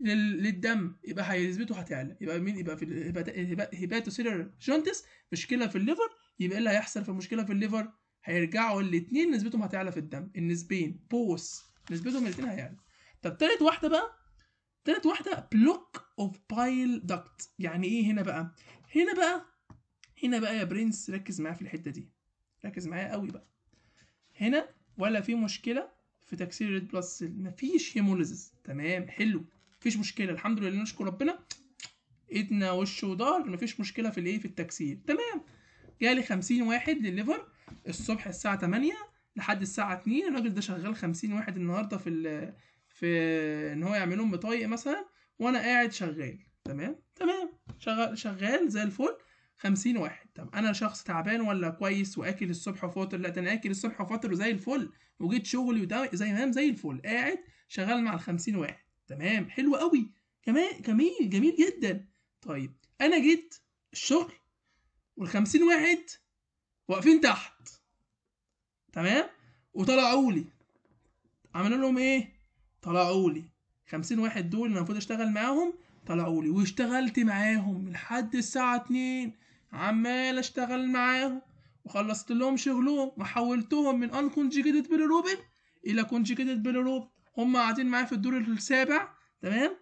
للدم يبقى نسبته هتعلى يبقى مين يبقى في الهباتوسيلر جونتس مشكله في الليفر يبقى ايه اللي هيحصل في مشكله في الليفر هيرجعوا الاثنين نسبتهم هتعلى في الدم النسبين بوس نسبتهم الاثنين هيعلى طب تالت واحده بقى تالت واحده بلوك اوف بايل داكت يعني ايه هنا بقى هنا بقى هنا بقى يا برنس ركز معايا في الحته دي ركز معايا قوي بقى هنا ولا في مشكله في تكسير الريد بلس سيل مفيش هيموليزيس تمام حلو مفيش مشكله الحمد لله نشكر ربنا ايدنا وش ودار مفيش مشكله في الايه في التكسير تمام جالي 50 واحد للليفر الصبح الساعه 8 لحد الساعه 2 الراجل ده شغال 50 واحد النهارده في ال... في ان هو يعمل لهم بطايق مثلا وانا قاعد شغال تمام تمام شغال شغال زي الفل 50 واحد طب انا شخص تعبان ولا كويس واكل الصبح وفاطر لا ده انا اكل الصبح وفاطر وزي الفل وجيت شغلي وده زي ما زي الفل قاعد شغال مع ال 50 واحد تمام حلو قوي كمان جميل جميل جدا طيب انا جيت الشغل والخمسين واحد واقفين تحت تمام وطلعوا لي عملوا لهم ايه طلعوا لي خمسين واحد دول المفروض اشتغل معاهم طلعوا لي واشتغلت معاهم لحد الساعة اتنين عمال اشتغل معاهم وخلصت لهم شغلهم وحولتهم من unconjugated bilirubin الى conjugated bilirubin هم قاعدين معايا في الدور السابع تمام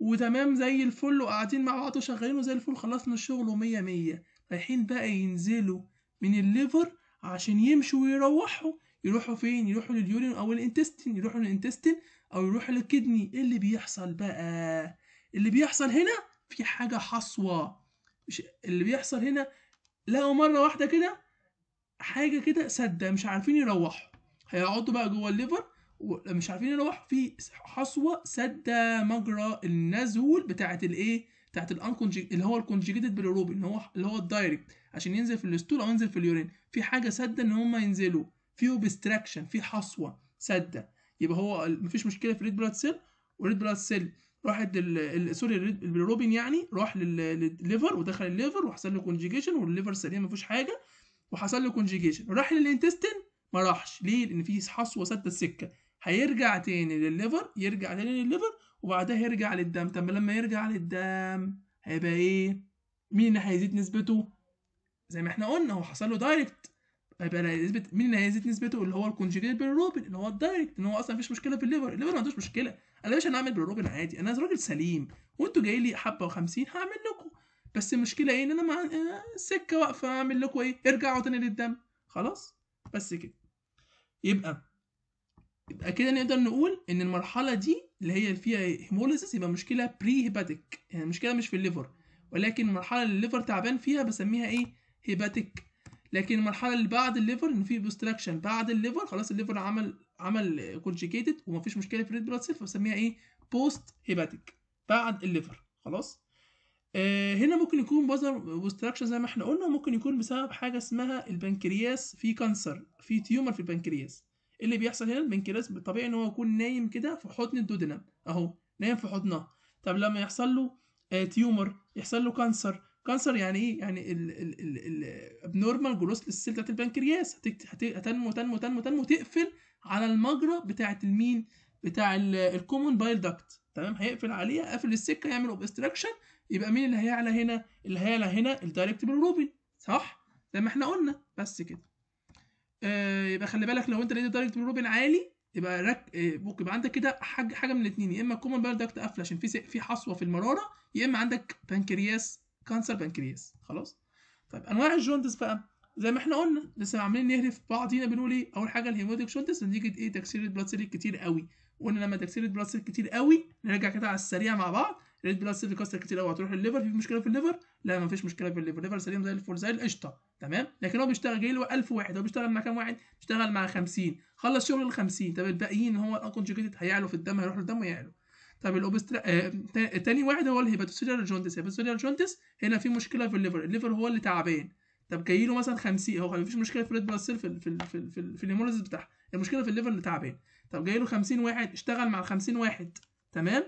وتمام زي الفل وقاعدين مع بعض وشغالين وزي الفل خلصنا الشغل ومية مية رايحين بقى ينزلوا من الليفر عشان يمشوا ويروحوا يروحوا فين يروحوا لليورين او الانتستين يروحوا للانتستين او يروحوا للكدني ايه اللي بيحصل بقى اللي بيحصل هنا في حاجه حصوه مش اللي بيحصل هنا لقوا مره واحده كده حاجه كده سده مش عارفين يروحوا هيقعدوا بقى جوه الليفر مش عارفين يروحوا في حصوه سده مجرى النزول بتاعه الايه بتاعت الانكونجيج اللي هو الكونجيجيتد بالروبين اللي هو اللي هو الدايركت عشان ينزل في الستول او ينزل في اليورين في حاجه ساده ان هم ينزلوا في اوبستراكشن في حصوه ساده يبقى هو مفيش مشكله في الريد بلاد سيل والريد بلاد سيل راحت سوري البيلروبين يعني راح للليفر ودخل الليفر وحصل له كونجيجيشن والليفر سليم مفيش حاجه وحصل له كونجيجيشن راح للانتستين ما راحش ليه لان في حصوه سد السكه هيرجع تاني للليفر يرجع تاني للليفر وبعدها يرجع للدم طب لما يرجع للدم هيبقى ايه مين اللي هيزيد نسبته زي ما احنا قلنا هو حصل له دايركت هيبقى نسبه مين اللي هيزيد نسبته اللي هو الكونجيجيت بالروبن اللي هو الدايركت ان هو اصلا مفيش مشكله في الليفر الليفر ما عندوش مشكله انا يا باشا انا هعمل عادي انا راجل سليم وانتوا جاي لي حبه و50 هعمل لكم بس المشكله ايه ان انا مع السكه آه، واقفه اعمل لكم ايه ارجعوا تاني للدم خلاص بس كده يبقى يبقى كده نقدر نقول ان المرحله دي اللي هي فيها هيموليسيس يبقى مشكله بري هيباتيك يعني المشكله مش في الليفر ولكن المرحله اللي الليفر تعبان فيها بسميها ايه هيباتيك لكن المرحله اللي بعد الليفر ان في اوبستراكشن بعد الليفر خلاص الليفر عمل عمل كونجيكيتد ومفيش مشكله في الريد بلاد سيل فبسميها ايه بوست هيباتيك بعد الليفر خلاص آه هنا ممكن يكون بزر اوبستراكشن زي ما احنا قلنا ممكن يكون بسبب حاجه اسمها البنكرياس في كانسر في تيومر في البنكرياس اللي بيحصل هنا البنكرياس طبيعي ان هو يكون نايم كده في حضن الدودنم اهو نايم في حضنها طب لما يحصل له آه تيومر يحصل له كانسر كانسر يعني ايه يعني الابنورمال جروس للسيل بتاعت البنكرياس هتنمو تنمو تنمو تنمو تقفل على المجرى بتاعت المين بتاع الكومون بايل داكت تمام هيقفل عليها قافل السكه يعمل اوبستراكشن يبقى مين اللي هيعلى هنا اللي هيعلى هنا الدايركت بروبين صح زي ما احنا قلنا بس كده آه يبقى خلي بالك لو انت لقيت درجه بروبين عالي يبقى رك... آه ممكن يبقى عندك كده حاجه حاجه من الاثنين يا اما كومن بايل داكت قفل عشان في س... في حصوه في المراره يا اما عندك بنكرياس كانسر بنكرياس خلاص طيب انواع الجوندس بقى زي ما احنا قلنا لسه عاملين نهرف بعضينا بنقول ايه اول حاجه الهيموديك جوندس نتيجه ايه تكسير البلاد كتير قوي وقلنا لما تكسير البلاد كتير قوي نرجع كده على السريع مع بعض ريد بلاد سيل كاستر كتير قوي هتروح الليفر في مشكله في الليفر لا ما فيش مشكله في الليفر الليفر سليم زي الفل زي القشطه تمام لكن هو بيشتغل جاي له 1000 واحد هو بيشتغل مع كام واحد بيشتغل مع 50 خلص شغل ال 50 طب الباقيين هو الانكونجوجيتد هيعلو في الدم هيروح للدم ويعلو طب الاوبسترا آه... تاني واحد هو الهيباتوسيريال جونتس الهيباتوسيريال جونتس هنا في مشكله في الليفر الليفر هو اللي تعبان طب جاي له مثلا 50 هو مفيش مشكله في الريد بلاد سيل في الـ في الـ في, الـ في, ال في بتاعها المشكله في الليفر اللي تعبان طب جاي له 50 واحد اشتغل مع 50 واحد تمام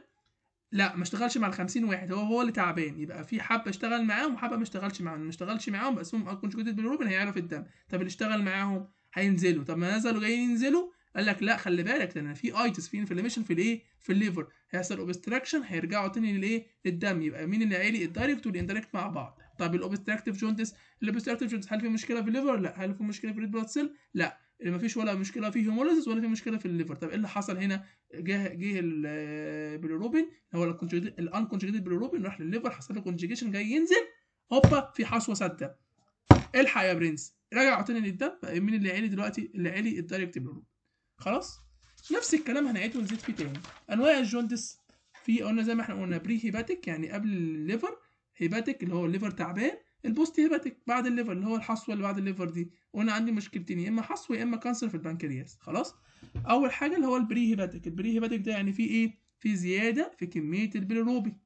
لا ما اشتغلش مع ال 50 واحد هو هو اللي تعبان يبقى في حبه اشتغل معاهم وحبه ما اشتغلش معاهم ما اشتغلش معاهم باسمهم الكونجكتيف بالروبن هيعرف الدم طب اللي اشتغل معاهم هينزلوا طب ما نزلوا جايين ينزلوا قال لك لا خلي بالك لان في ايتس في انفلاميشن في الايه في الليفر هيحصل اوبستراكشن هيرجعوا تاني للايه للدم يبقى مين اللي عالي الدايركت والاندايركت مع بعض طب الاوبستراكتيف جوندس الاوبستراكتيف جوندس هل في مشكله في الليفر لا هل في مشكله في الريد بلاد سيل لا اللي ما فيش ولا مشكله في هيموليزيس ولا في مشكله في الليفر طب ايه اللي حصل هنا جه جه البليروبين آه، هو الانكونجيجيتد بليروبين راح للليفر حصل له كونجيجيشن جاي ينزل هوبا في حصوه سده الحق يا برنس رجع تاني للدم مين اللي عالي دلوقتي اللي عالي الدايركت بليروبين خلاص نفس الكلام هنعيده ونزيد فيه تاني انواع الجوندس في قلنا زي ما احنا قلنا بري هيباتيك يعني قبل الليفر هيباتيك اللي هو الليفر تعبان البوست هيباتيك بعد الليفر اللي هو الحصوه اللي بعد الليفر دي وانا عندي مشكلتين يا اما حصوه يا اما كانسر في البنكرياس خلاص اول حاجه اللي هو البري هيباتيك البري هيباتيك ده يعني في ايه في زياده في كميه البيلروبين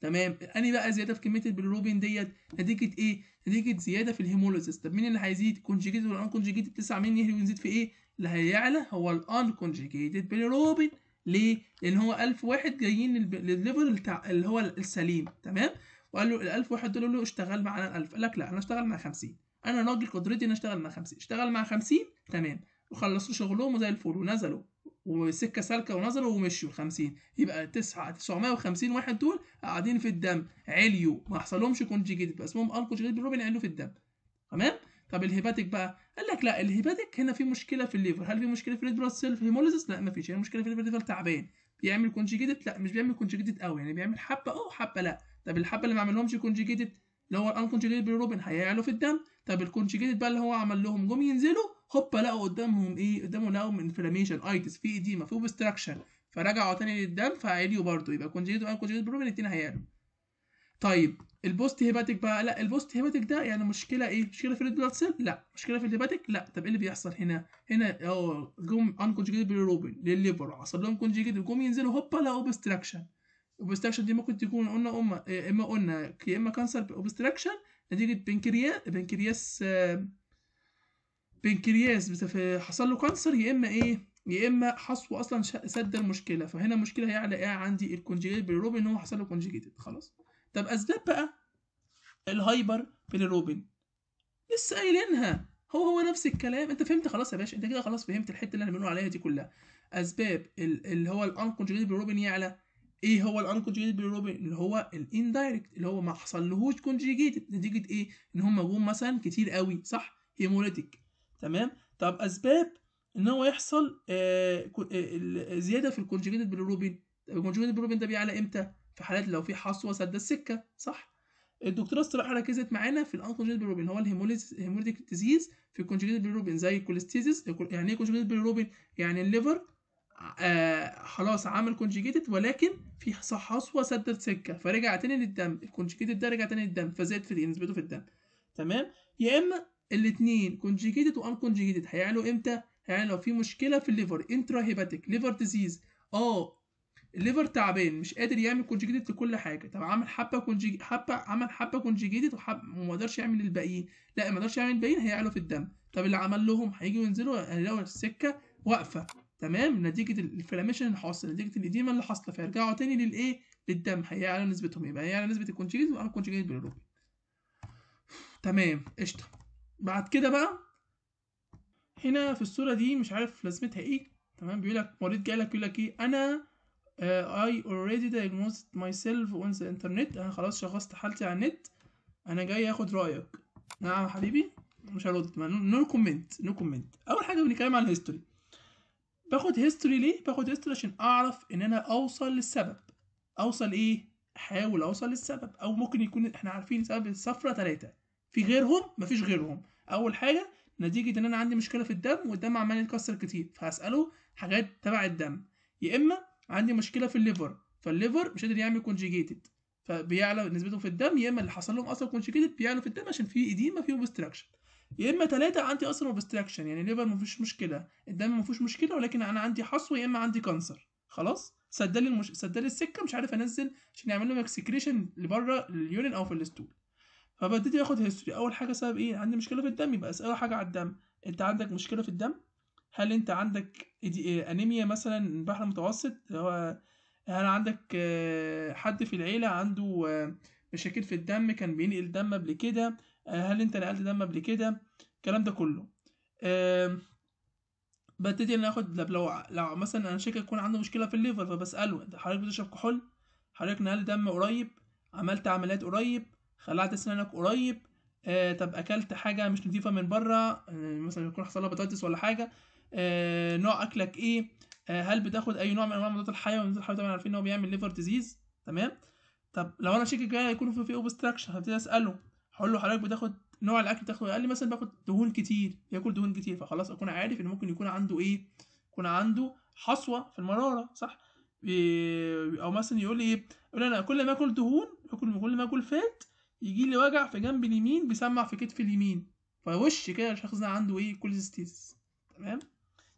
تمام اني بقى زياده في كميه البيلروبين ديت نتيجه ايه نتيجه زياده في الهيموليزيس طب مين اللي هيزيد كونجيكيتد ولا انكونجيجيتد التسعه مين يهري ويزيد في ايه اللي هيعلى هو الان كونجيكيتد بيلروبين ليه لان هو 1000 واحد جايين للليفل اللي هو السليم تمام وقال له ال1000 واحد دول له اشتغل معانا 1000 قال لك لا انا اشتغل مع 50 انا راجل قدرتي ان اشتغل مع 50 اشتغل مع 50 تمام وخلصوا شغلهم وزي الفل ونزلوا وسكه سالكه ونظروا ومشوا ال 50 يبقى 9 950 واحد دول قاعدين في الدم عليوا ما حصلهمش كونجيجيت يبقى اسمهم انكونجيجيت بالروبن علوا في الدم تمام طب الهيباتيك بقى قال لك لا الهيباتيك هنا في مشكله في الليفر هل في مشكله في الريد بلاد سيل لا ما فيش هي مشكله في الليفر تعبان بيعمل كونجيجيتد لا مش بيعمل كونجيجيتد قوي يعني بيعمل حبه اه وحبه لا طب الحبه اللي ما عملهمش كونجيجيتد اللي هو الانكونجيجيتد بالروبن هيعلوا في الدم طب الكونجيجيتد بقى اللي هو عمل لهم جم ينزلوا هوبا لقوا قدامهم ايه قدامهم لقوا انفلاميشن ايتس في ايديما في اوبستراكشن فرجعوا تاني للدم فعليوا برضه يبقى كونجيجيتد وانكونجيجيتد بالروبن الاثنين هيعلوا طيب البوست هيباتيك بقى لا البوست هيباتيك ده يعني مشكله ايه مشكله في البلاد سيل لا مشكله في الهيباتيك لا طب ايه اللي بيحصل هنا هنا اه جم انكونجيجيتد بالروبن للليبر حصل لهم كونجيجيتد جم ينزلوا هوبا لقوا اوبستراكشن اوبستراكشن دي ممكن تكون قلنا اما اما قلنا يا اما كانسر اوبستراكشن نتيجه بنكرياس بنكرياس بنكرياس حصل له كانسر يا اما ايه يا اما حصوه اصلا سد المشكله فهنا المشكله هي على ايه عندي الكونجيجيت بيروبين هو حصل له كونجيجيتد خلاص طب اسباب بقى الهايبر بيروبين لسه قايلينها هو هو نفس الكلام انت فهمت خلاص يا باشا انت كده خلاص فهمت الحته اللي احنا بنقول عليها دي كلها اسباب اللي هو الانكونجيجيتد بيروبين يعلى ايه هو الانكونجيجيتد بيلروبين اللي هو الاندايركت اللي هو ما حصلهوش كونجيجيتد نتيجه ايه ان هم جم مثلا كتير قوي صح هيموليتيك تمام طب اسباب ان هو يحصل آه، آه، آه، زياده في الكونجيجيتد بيلروبين الكونجيجيتد بيلروبين ده بيعلى امتى في حالات لو في حصوه سد السكه صح الدكتوره الصراحه ركزت معانا في الانكونجيتد بيلروبين هو الهيموليتيك ديزيز في الكونجيجيتد بيلروبين زي الكوليستيزيس يعني ايه كونجيجيتد بيلروبين يعني الليفر آه خلاص عمل كونجيجيتد ولكن في حصوه سدت سكه فرجع تاني للدم الكونجيجيتد ده رجع تاني للدم فزاد في نسبته في الدم تمام يا اما الاثنين كونجيجيتد وان كونجيجيتد هيعلوا امتى هيعلوا لو في مشكله في الليفر انترا هيباتيك ليفر ديزيز اه الليفر تعبان مش قادر يعمل كونجيجيتد لكل حاجه طب عمل حبه كونجيج حبه عمل حبه كونجيجيتد وما قدرش يعمل الباقيين لا ما قدرش يعمل الباقيين هيعلوا في الدم طب اللي عمل لهم هيجي ينزلوا هيلاقوا السكه واقفه تمام نتيجه الانفلاميشن اللي حاصل نتيجه الاديما اللي حاصله فيرجعوا تاني للايه للدم هيعلى نسبتهم يبقى إيه هيعلى نسبه الكونجيجيت وعلى الكونجيجيت بالروبين تمام قشطه بعد كده بقى هنا في الصوره دي مش عارف لازمتها ايه تمام بيقول لك مريض جاي لك يقول لك ايه انا اي آه، I already diagnosed myself on the internet انا خلاص شخصت حالتي على النت انا جاي اخد رايك نعم حبيبي مش هرد نو كومنت نو كومنت اول حاجه بنتكلم عن الهيستوري باخد هيستوري ليه باخد هيستوري عشان اعرف ان انا اوصل للسبب اوصل ايه احاول اوصل للسبب او ممكن يكون احنا عارفين سبب السفره ثلاثه في غيرهم مفيش غيرهم اول حاجه نتيجه ان انا عندي مشكله في الدم والدم عمال يتكسر كتير فهساله حاجات تبع الدم يا اما عندي مشكله في الليفر فالليفر مش قادر يعمل كونجيجيتد فبيعلى نسبته في الدم يا اما اللي حصل لهم اصلا كونجيجيتد بيعلى في الدم عشان في اديما في اوبستراكشن يا اما ثلاثه عندي اصلا اوبستراكشن يعني ليفر فيش مشكله الدم مفيش مشكله ولكن انا عندي حصوه يا اما عندي كانسر خلاص سدالي المش... سدالي السكه مش عارف انزل عشان يعمل له اكسكريشن لبره اليورين او في الاستول فبدأت اخد هيستوري اول حاجه سبب ايه عندي مشكله في الدم يبقى اساله حاجه على الدم انت عندك مشكله في الدم هل انت عندك انيميا مثلا بحر متوسط هو هل عندك آه، حد في العيله عنده آه، مشاكل في الدم كان بينقل دم قبل كده آه، هل انت نقلت دم قبل كده الكلام ده كله ببتدي ان اخد لو لو مثلا انا شاكك يكون عنده مشكله في الليفر فبساله انت حضرتك بتشرب كحول حضرتك نقلت دم قريب عملت عمليات قريب خلعت اسنانك قريب آه طب اكلت حاجه مش نضيفه من بره آه مثلا يكون حصل لها بطاطس ولا حاجه آه نوع اكلك ايه آه هل بتاخد اي نوع من انواع مضادات الحيوي المضادات الحيوي طبعا عارفين ان هو بيعمل ليفر ديزيز تمام طب لو انا شاكك جاي يكون في اوبستراكشن هبتدي اساله هقول له حضرتك بتاخد نوع الاكل بتاخده إيه؟ قال لي مثلا باخد دهون كتير ياكل دهون كتير فخلاص اكون عارف ان ممكن يكون عنده ايه يكون عنده حصوه في المراره صح او مثلا يقول لي ايه يقول انا كل ما اكل دهون كل كل ما اكل فات يجي لي وجع في جنب اليمين بيسمع في كتف اليمين فوش كده الشخص ده عنده ايه كوليستيس تمام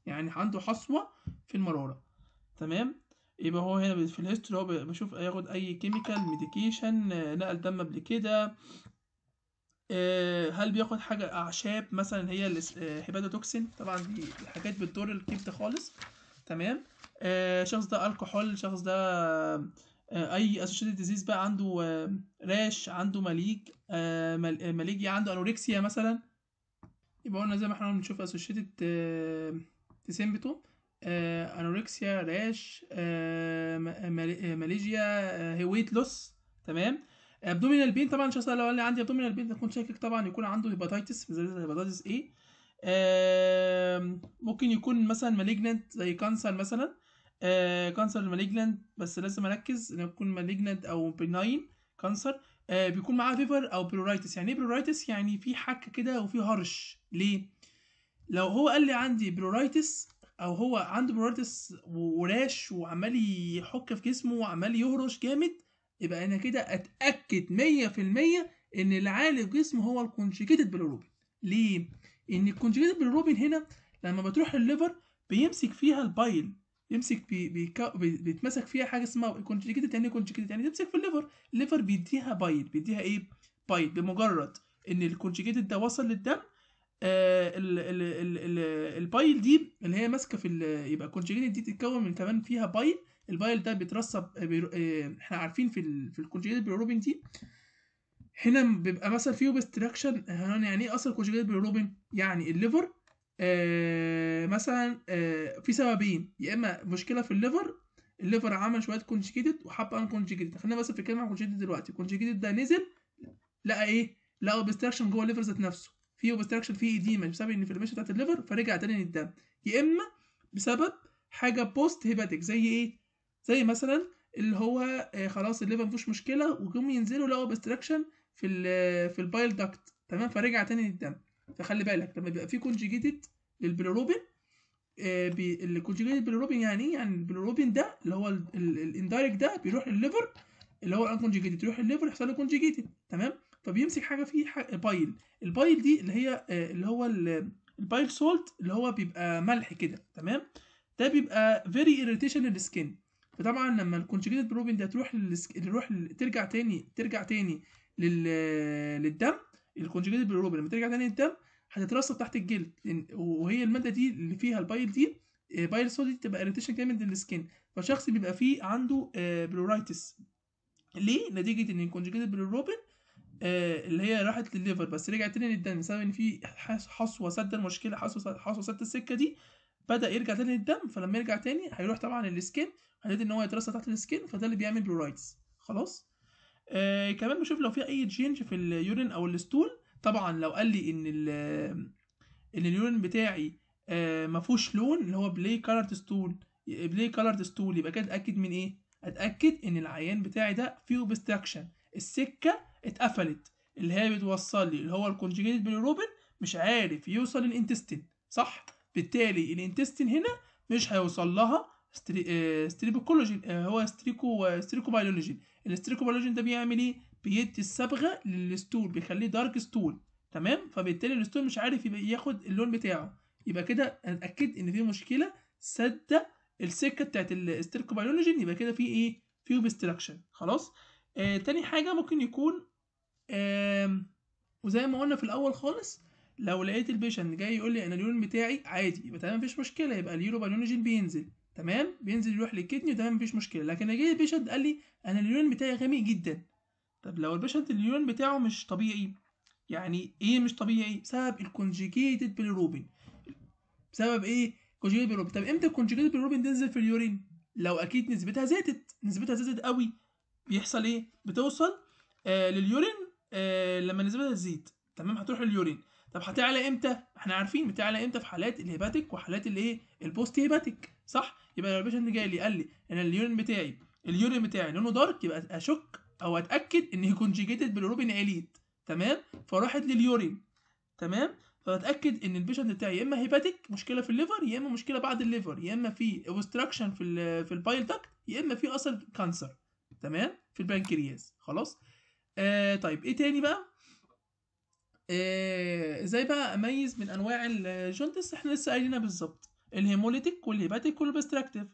يعني عنده حصوه في المراره تمام يبقى هو هنا في الهيستوري هو بشوف ياخد اي كيميكال آه، ميديكيشن نقل دم قبل كده آه، هل بياخد حاجة أعشاب مثلا هي الهيباتوتوكسين آه، طبعا دي الحاجات بتضر الكبد خالص تمام الشخص آه، ده الكحول الشخص ده اي اسوشيتد ديزيز بقى عنده راش عنده مليج مليجي يعني عنده انوركسيا مثلا يبقى قلنا زي ما احنا بنشوف اسوشيتد تسيمبتوم انوركسيا راش ماليجيا ويت لوس تمام ابدومينال بين طبعا الشخص لو قال لي عندي ابدومينال بين يكون شاكك طبعا يكون عنده هيباتيتس هيباتيتس ايه ممكن يكون مثلا مالجننت زي كانسر مثلا كانسر آه، مالجننت بس لازم اركز ان يكون مالجننت او بناين آه، كانسر بيكون معاه فيفر او بلورايتس يعني ايه بلورايتس يعني في حكه كده وفي هرش ليه لو هو قال لي عندي بلورايتس او هو عنده بلورايتس وراش وعمال يحك في جسمه وعمال يهرش جامد يبقى انا كده اتاكد 100% ان اللي عالي في جسمه هو الكونجيكيتد بيلروبين ليه ان الكونجيكيتد بيلروبين هنا لما بتروح الليفر بيمسك فيها البايل يمسك بي بيكا بيتمسك فيها حاجه اسمها كونجكتد يعني كونجكتد يعني تمسك في الليفر الليفر بيديها بايل بيديها ايه بايل بمجرد ان الكونجكتد ده وصل للدم آه البايل دي اللي هي ماسكه في يبقى كونجكتد دي تتكون من كمان فيها بايل البايل ده بيترسب آه، بيرو... آه، احنا عارفين في ال... في الكونجيجيت بيروبين دي هنا بيبقى مثلا في اوبستراكشن يعني ايه اصلا كونجيجيت بيروبين يعني الليفر آه مثلا آه في سببين يا اما مشكله في الليفر الليفر عمل شويه كونجيجيتد وحب ان كونجيجيتد خلينا بس في كلمه كونجيجيتد دلوقتي كونجيجيتد ده نزل لقى ايه لقى اوبستراكشن جوه الليفر ذات نفسه في اوبستراكشن في ايديما بسبب الانفلاميشن بتاعت الليفر فرجع تاني للدم يا اما بسبب حاجه بوست هيباتيك زي ايه زي مثلا اللي هو آه، خلاص الليفر مفيش مشكله وجم ينزلوا لقوا بستراكشن في الـ آه، في البايل داكت تمام فرجع تاني للدم فخلي بالك لما بيبقى في كونجيجيتد للبيلروبين الكونجيجيتد بيلروبين يعني ايه يعني البيلروبين ده اللي هو الاندايركت ده بيروح للليفر اللي هو الانكونجيجيتد يروح الليفر يحصل له كونجيجيتد تمام فبيمسك حاجه فيه حاجة بايل البايل دي اللي هي آه، اللي هو البايل سولت اللي هو بيبقى ملح كده تمام ده بيبقى فيري اريتيشن للسكين فطبعا لما الكونجكيتد بروبين دي هتروح تروح ترجع تاني ترجع تاني لل... للدم الكونجكيتد بروبين لما ترجع تاني للدم هتترسب تحت الجلد وهي الماده دي اللي فيها البايل دي بايل آه، سود دي بتبقى اريتيشن جامد للسكين فالشخص بيبقى فيه عنده بلورايتس آه، ليه نتيجه ان الكونجكيتد بروبين آه، اللي هي راحت للليفر بس رجعت تاني للدم بسبب ان في حصوه سد المشكله حصوه سد السكه دي بدا يرجع تاني للدم فلما يرجع تاني هيروح طبعا للسكين هنبتدي ان هو يترسى تحت السكين فده اللي بيعمل بلورايتس خلاص آه كمان بشوف لو في اي تشينج في اليورين او الستول طبعا لو قال لي ان ال ان اليورين بتاعي آه ما فيهوش لون اللي هو بلاي كلرد ستول بلاي كلرد ستول يبقى كده اتاكد من ايه اتاكد ان العيان بتاعي ده فيه اوبستراكشن السكه اتقفلت اللي هي بتوصل لي اللي هو الكونجيجيتد روبن مش عارف يوصل للانتستين صح بالتالي الانتستين هنا مش هيوصل لها آه، ستريبوكولوجين آه، هو ستريكو ستريكو الستريكو الستريكوبايولوجين ده بيعمل ايه بيدي الصبغه للستول بيخليه دارك ستول تمام فبالتالي الستول مش عارف ياخد اللون بتاعه يبقى كده هنأكد ان في مشكله سد السكه بتاعت الستريكوبايولوجين يبقى كده في ايه في اوبستراكشن خلاص آه تاني حاجه ممكن يكون آه وزي ما قلنا في الاول خالص لو لقيت البيشنت جاي يقول لي انا اليورين بتاعي عادي يبقى تمام مفيش مشكله يبقى اليورو باليونوجين بينزل تمام بينزل يروح للكدني وتمام مفيش مشكله لكن لو جاي البيشنت قال لي انا اليورين بتاعي غامق جدا طب لو البيشنت اليورين بتاعه مش طبيعي يعني ايه مش طبيعي بسبب الكونجيكيتد بيلروبين بسبب ايه كونجيكيتد بيلروبين طب امتى الكونجيكيتد بيلروبين تنزل في اليورين لو اكيد نسبتها زادت نسبتها زادت قوي بيحصل ايه بتوصل آه لليورين آه لما نسبتها تزيد تمام هتروح لليورين طب هتعلى امتى؟ احنا عارفين بتعلى امتى في حالات الهيباتيك وحالات الايه؟ البوست هيباتيك صح؟ يبقى لو البيشنت جاي لي قال لي ان اليورين بتاعي اليورين بتاعي لونه دارك يبقى اشك او اتاكد ان هي كونجيجيتد بالروبين اليت تمام؟ فراحت لليورين تمام؟ فاتاكد ان البيشنت بتاعي يا اما هيباتيك مشكله في الليفر يا اما مشكله بعد الليفر يا اما في اوبستراكشن في ال في البايل داكت يا اما في اثر كانسر تمام؟ في البنكرياس خلاص؟ آه طيب ايه تاني بقى؟ ازاي آه، بقى اميز من انواع الجوندس احنا لسه قايلينها بالظبط الهيموليتيك والهيباتيك والبستراكتيف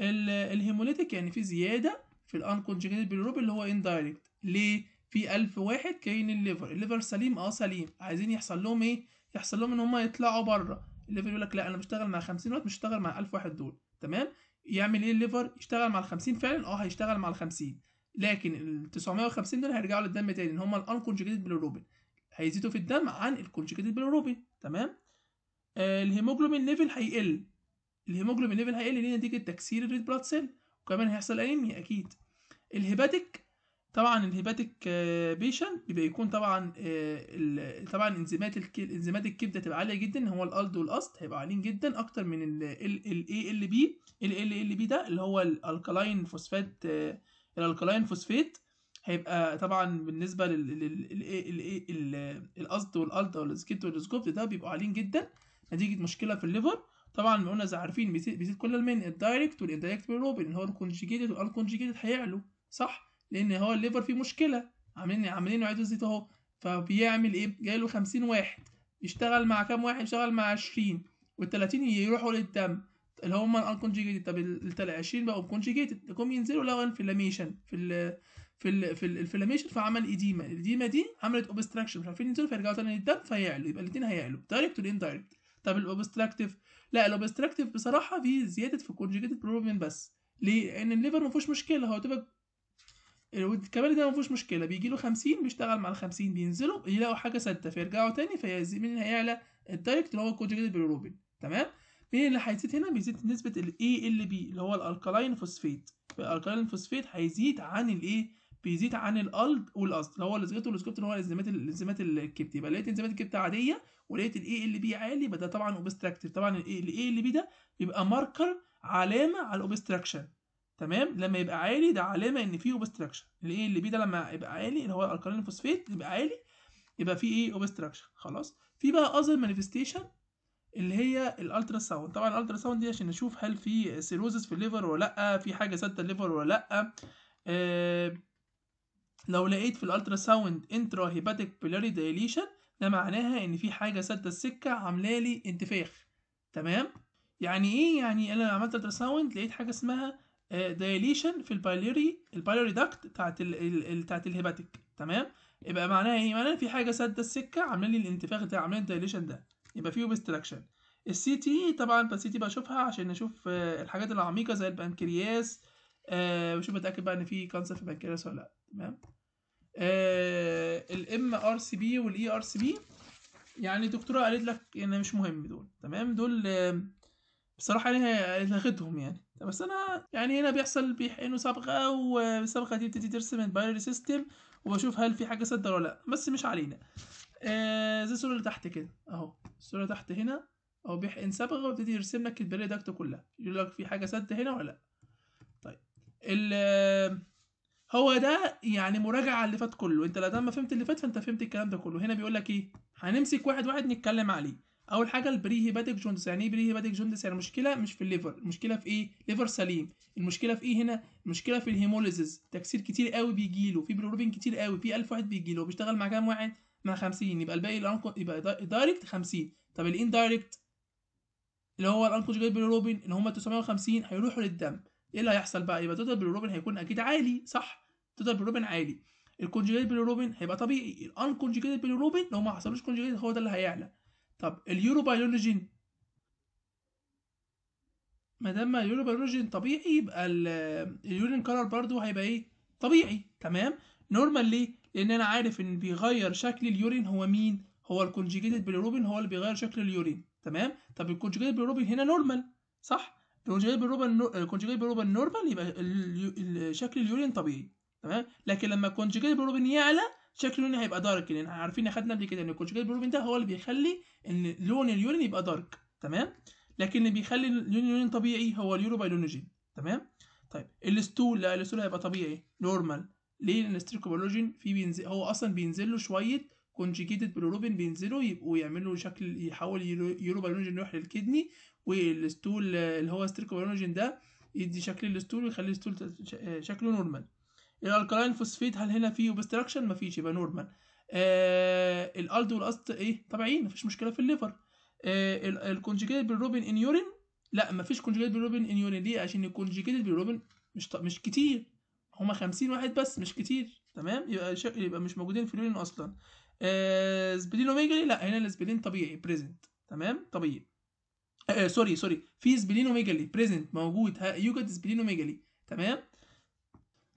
الهيموليتيك يعني في زياده في الانكونجيجيتد بالروب اللي هو اندايركت ليه في ألف واحد كاين الليفر الليفر سليم اه سليم عايزين يحصل لهم ايه يحصل لهم ان هم يطلعوا بره الليفر يقول لك لا انا بشتغل مع 50 واحد مش هشتغل مع 1000 واحد دول تمام يعمل ايه الليفر يشتغل مع ال 50 فعلا اه هيشتغل مع ال 50 لكن ال 950 دول هيرجعوا للدم تاني ان هم الانكونجيجيتد بيلروبين هيزيدوا في الدم عن الكونجكتد بيلروبين تمام آه، الهيموجلوبين ليفل هيقل الهيموجلوبين ليفل هيقل ليه نتيجه تكسير الريد بلاد سيل وكمان هيحصل انيميا اكيد الهيباتيك طبعا الهيباتيك بيشن آه، بيبقى يكون طبعا آه، طبعا انزيمات انزيمات الكبده تبقى عاليه جدا هو الالد والاست هيبقى عاليين جدا اكتر من الاي ال بي ال ال بي ده اللي هو الالكالاين فوسفات الالكالاين فوسفات هيبقى طبعا بالنسبه للقصد والالت والسكيت والسكوبت ده بيبقوا عاليين جدا نتيجه مشكله في الليفر طبعا قلنا زي عارفين بيزيد كل المين الدايركت والاندايركت بالروبن ان هو الكونجيجيتد والكونجيجيتد هيعلو صح لان هو الليفر فيه مشكله عاملين عاملين عيد الزيت اهو فبيعمل ايه جاي له 50 واحد يشتغل مع كام واحد يشتغل مع 20 وال30 يروحوا للدم اللي هم الكونجيجيتد طب ال 20 بقوا كونجيجيتد يقوم ينزلوا لو في اللاميشن في ال في الـ في الانفلاميشن فعمل ايديما الايديما دي عملت اوبستراكشن مش عارفين ينزلوا فيرجعوا تاني للدم فيعلوا يبقى الاثنين هيعلوا دايركت والاندايركت طب الاوبستراكتيف لا الاوبستراكتيف بصراحه في زياده في الكونجوجيتد بروبلم بس ليه؟ لان الليفر ما فيهوش مشكله هو تبقى الكبد ده ما فيهوش مشكله بيجي له 50 بيشتغل مع ال 50 بينزلوا يلاقوا حاجه ثابته فيرجعوا تاني فيزي مين اللي هيعلى الدايركت اللي هو الكونجوجيتد بروبلم تمام مين اللي هيزيد هنا بيزيد نسبه الاي ال بي اللي هو الالكالين فوسفيت الالكالين فوسفيت هيزيد عن الايه بيزيد عن الالت والاصل اللي هو الاسكريبتون اللي هو الانزيمات الانزيمات الكبت يبقى لقيت انزيمات الكبت عاديه ولقيت الاي ال بي عالي يبقى ده طبعا اوبستراكتيف طبعا الاي ال بي ده بيبقى ماركر علامه على الاوبستراكشن تمام لما يبقى عالي ده علامه ان في اوبستراكشن الاي ال بي ده لما يبقى عالي اللي هو الالكالين فوسفيت يبقى عالي يبقى في ايه اوبستراكشن خلاص في بقى اذر مانيفستيشن اللي هي الالترا ساوند طبعا الالترا ساوند دي عشان نشوف هل في سيروزس في الليفر ولا لا في حاجه سادة الليفر ولا لا آه لو لقيت في الالترا ساوند انترا هيباتيك بيلاري دايليشن ده معناها ان في حاجه سادة السكه عامله لي انتفاخ تمام يعني ايه يعني انا عملت الترا ساوند لقيت حاجه اسمها دايليشن آه، في البايلوري البايلوري داكت بتاعت ال بتاعت الهيباتيك تمام يبقى معناها ايه معناها في حاجه سادة السكه عامله لي الانتفاخ ده عامله الدايليشن ده يبقى في اوبستراكشن السي تي طبعا السي تي بشوفها عشان اشوف آه، الحاجات العميقه زي البنكرياس آه، وشوف اتاكد بقى ان في كانسر في البنكرياس ولا لا تمام الام ار سي بي والاي ار سي بي يعني الدكتوره قالت لك ان مش مهم دول تمام دول آه، بصراحة يعني أنا لغتهم يعني بس أنا يعني هنا بيحصل بيحقنوا صبغة والصبغة دي بتدي ترسم البايرلي سيستم وبشوف هل في حاجة صدر ولا لأ بس مش علينا آه زي الصورة اللي تحت كده أهو الصورة تحت هنا أهو بيحقن صبغة وبتدي يرسم لك البايرلي داكت كلها يقول لك في حاجة سادة هنا ولا لأ طيب هو ده يعني مراجعه على اللي فات كله انت لما فهمت اللي فات فانت فهمت الكلام ده كله هنا بيقول لك ايه هنمسك واحد واحد نتكلم عليه اول حاجه البري هيباتيك جوندس يعني ايه بري هيباتيك جوندس يعني المشكله مش في الليفر المشكله في ايه ليفر سليم المشكله في ايه هنا المشكله في الهيموليزز تكسير كتير قوي بيجي له في بروبين كتير قوي في 1000 واحد بيجي له بيشتغل مع كام واحد مع 50 يبقى الباقي الانكو يبقى دايركت 50 طب الاندايركت اللي هو الانكوش جاي بيروبين اللي هم 950 هيروحوا للدم ايه اللي هيحصل بقى يبقى توتال بيليروبين هيكون اكيد عالي صح توتال بيليروبين عالي الكونجوجيت بيليروبين هيبقى طبيعي الانكونجيجيتد بيليروبين لو ما حصلوش كونجوجيت هو ده اللي هيعلى طب اليوروبايولوجين ما دام اليوروبايولوجين طبيعي يبقى اليورين كلر برضو هيبقى ايه طبيعي تمام نورمال ليه لان انا عارف ان بيغير شكل اليورين هو مين هو الكونجوجيت بيليروبين هو اللي بيغير شكل اليورين تمام طب الكونجوجيت بيليروبين هنا نورمال صح لو كنت جايب الروبن آه، كنت جايب نورمال يبقى الشكل شكل اليورين طبيعي تمام لكن لما كنت جايب الروبن يعلى شكل اليورين هيبقى دارك يعني لان عارفين اخدنا قبل كده ان كنت جايب الروبن ده هو اللي بيخلي ان لون اليورين يبقى دارك تمام لكن اللي بيخلي لون اليورين طبيعي هو اليوروبايلونوجين تمام طيب الستول لا الستول هيبقى طبيعي نورمال ليه لان الستريكوبالوجين في بينزل هو اصلا بينزل له شويه كونجيكيتد بالروبين بينزلوا يبقوا يعملوا شكل يحول يورو بالونجين يروح للكدني والستول آه، اللي هو ستريكو بالونجين ده يدي شكل الستول ويخلي الستول آه، شكله نورمال الالكالين فوسفيت هل هنا فيه اوبستراكشن مفيش يبقى نورمال آه الالد والاست ايه طبيعيين مفيش مشكله في الليفر آه الكونجيكيتد بالروبين ان يورين لا مفيش كونجيكيتد بالروبين ان يورين ليه عشان الكونجيكيتد بالروبين مش مش كتير هما 50 واحد بس مش كتير تمام يبقى يبقى مش موجودين في اليورين اصلا آه سبلين اوميجلي لا هنا السبلين طبيعي بريزنت تمام طبيعي آه سوري آه، سوري في سبلين اوميجلي بريزنت موجود يوجد سبلين اوميجلي تمام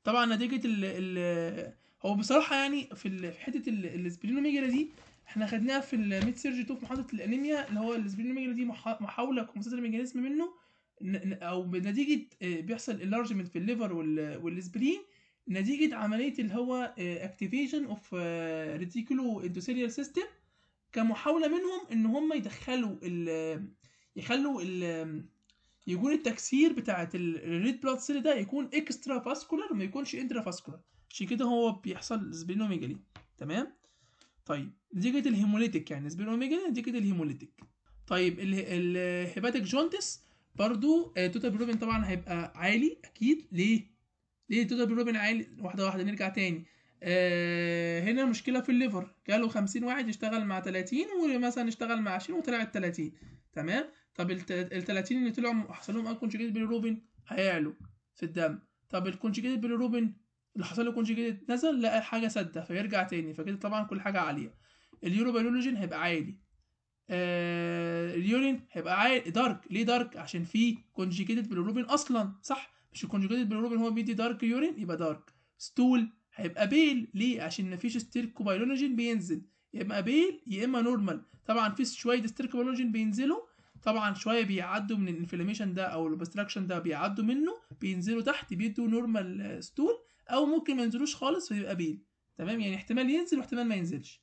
طبعا نتيجه ال ال هو بصراحه يعني في حته السبلينوميجرا دي احنا خدناها في الميت سيرجي تو في محاضره الانيميا اللي هو السبلينوميجرا دي محاوله كومبنسات الميجانيزم منه او نتيجه آه، بيحصل اللارجمنت في الليفر والسبلين نتيجه عمليه اللي هو اكتيفيشن اوف ريتيكولو اندوثيليال سيستم كمحاوله منهم ان هم يدخلوا ال يخلوا ال يكون التكسير بتاعه الريد بلاد سيل ده يكون اكسترا فاسكولار وما يكونش انترا فاسكولار عشان كده هو بيحصل سبينوميجالي تمام طيب نتيجه الهيموليتيك يعني سبينوميجالي نتيجه الهيموليتيك طيب الهيباتيك جونتس برضو توتال آه، بروبين طبعا هيبقى عالي اكيد ليه ليه توتال بيلوبين عالي واحده واحده نرجع تاني آه هنا مشكله في الليفر جاله 50 واحد اشتغل مع 30 ومثلا اشتغل مع 20 وطلع 30 تمام طب ال 30 اللي طلعوا حصل لهم انكونجيجيتد بيلروبين هيعلوا في الدم طب الكونجيجيتد بيلروبين اللي حصل له كونجيجيتد نزل لقى الحاجه سادة فيرجع تاني فكده طبعا كل حاجه عاليه اليوروبيولوجين هيبقى عالي آه اليورين هيبقى عالي دارك ليه دارك عشان فيه كونجيجيتد بيلروبين اصلا صح مش الكونجوجيتد بالروبين هو بيدي دارك يورين يبقى دارك ستول هيبقى بيل ليه عشان مفيش ستيركوبيلونجين بينزل يا اما بيل يا اما نورمال طبعا في شويه ستيركوبيلونجين بينزلوا طبعا شويه بيعدوا من الانفلاميشن ده او الاوبستراكشن ده بيعدوا منه بينزلوا تحت بيدوا نورمال ستول او ممكن ما ينزلوش خالص فيبقى بيل تمام يعني احتمال ينزل واحتمال ما ينزلش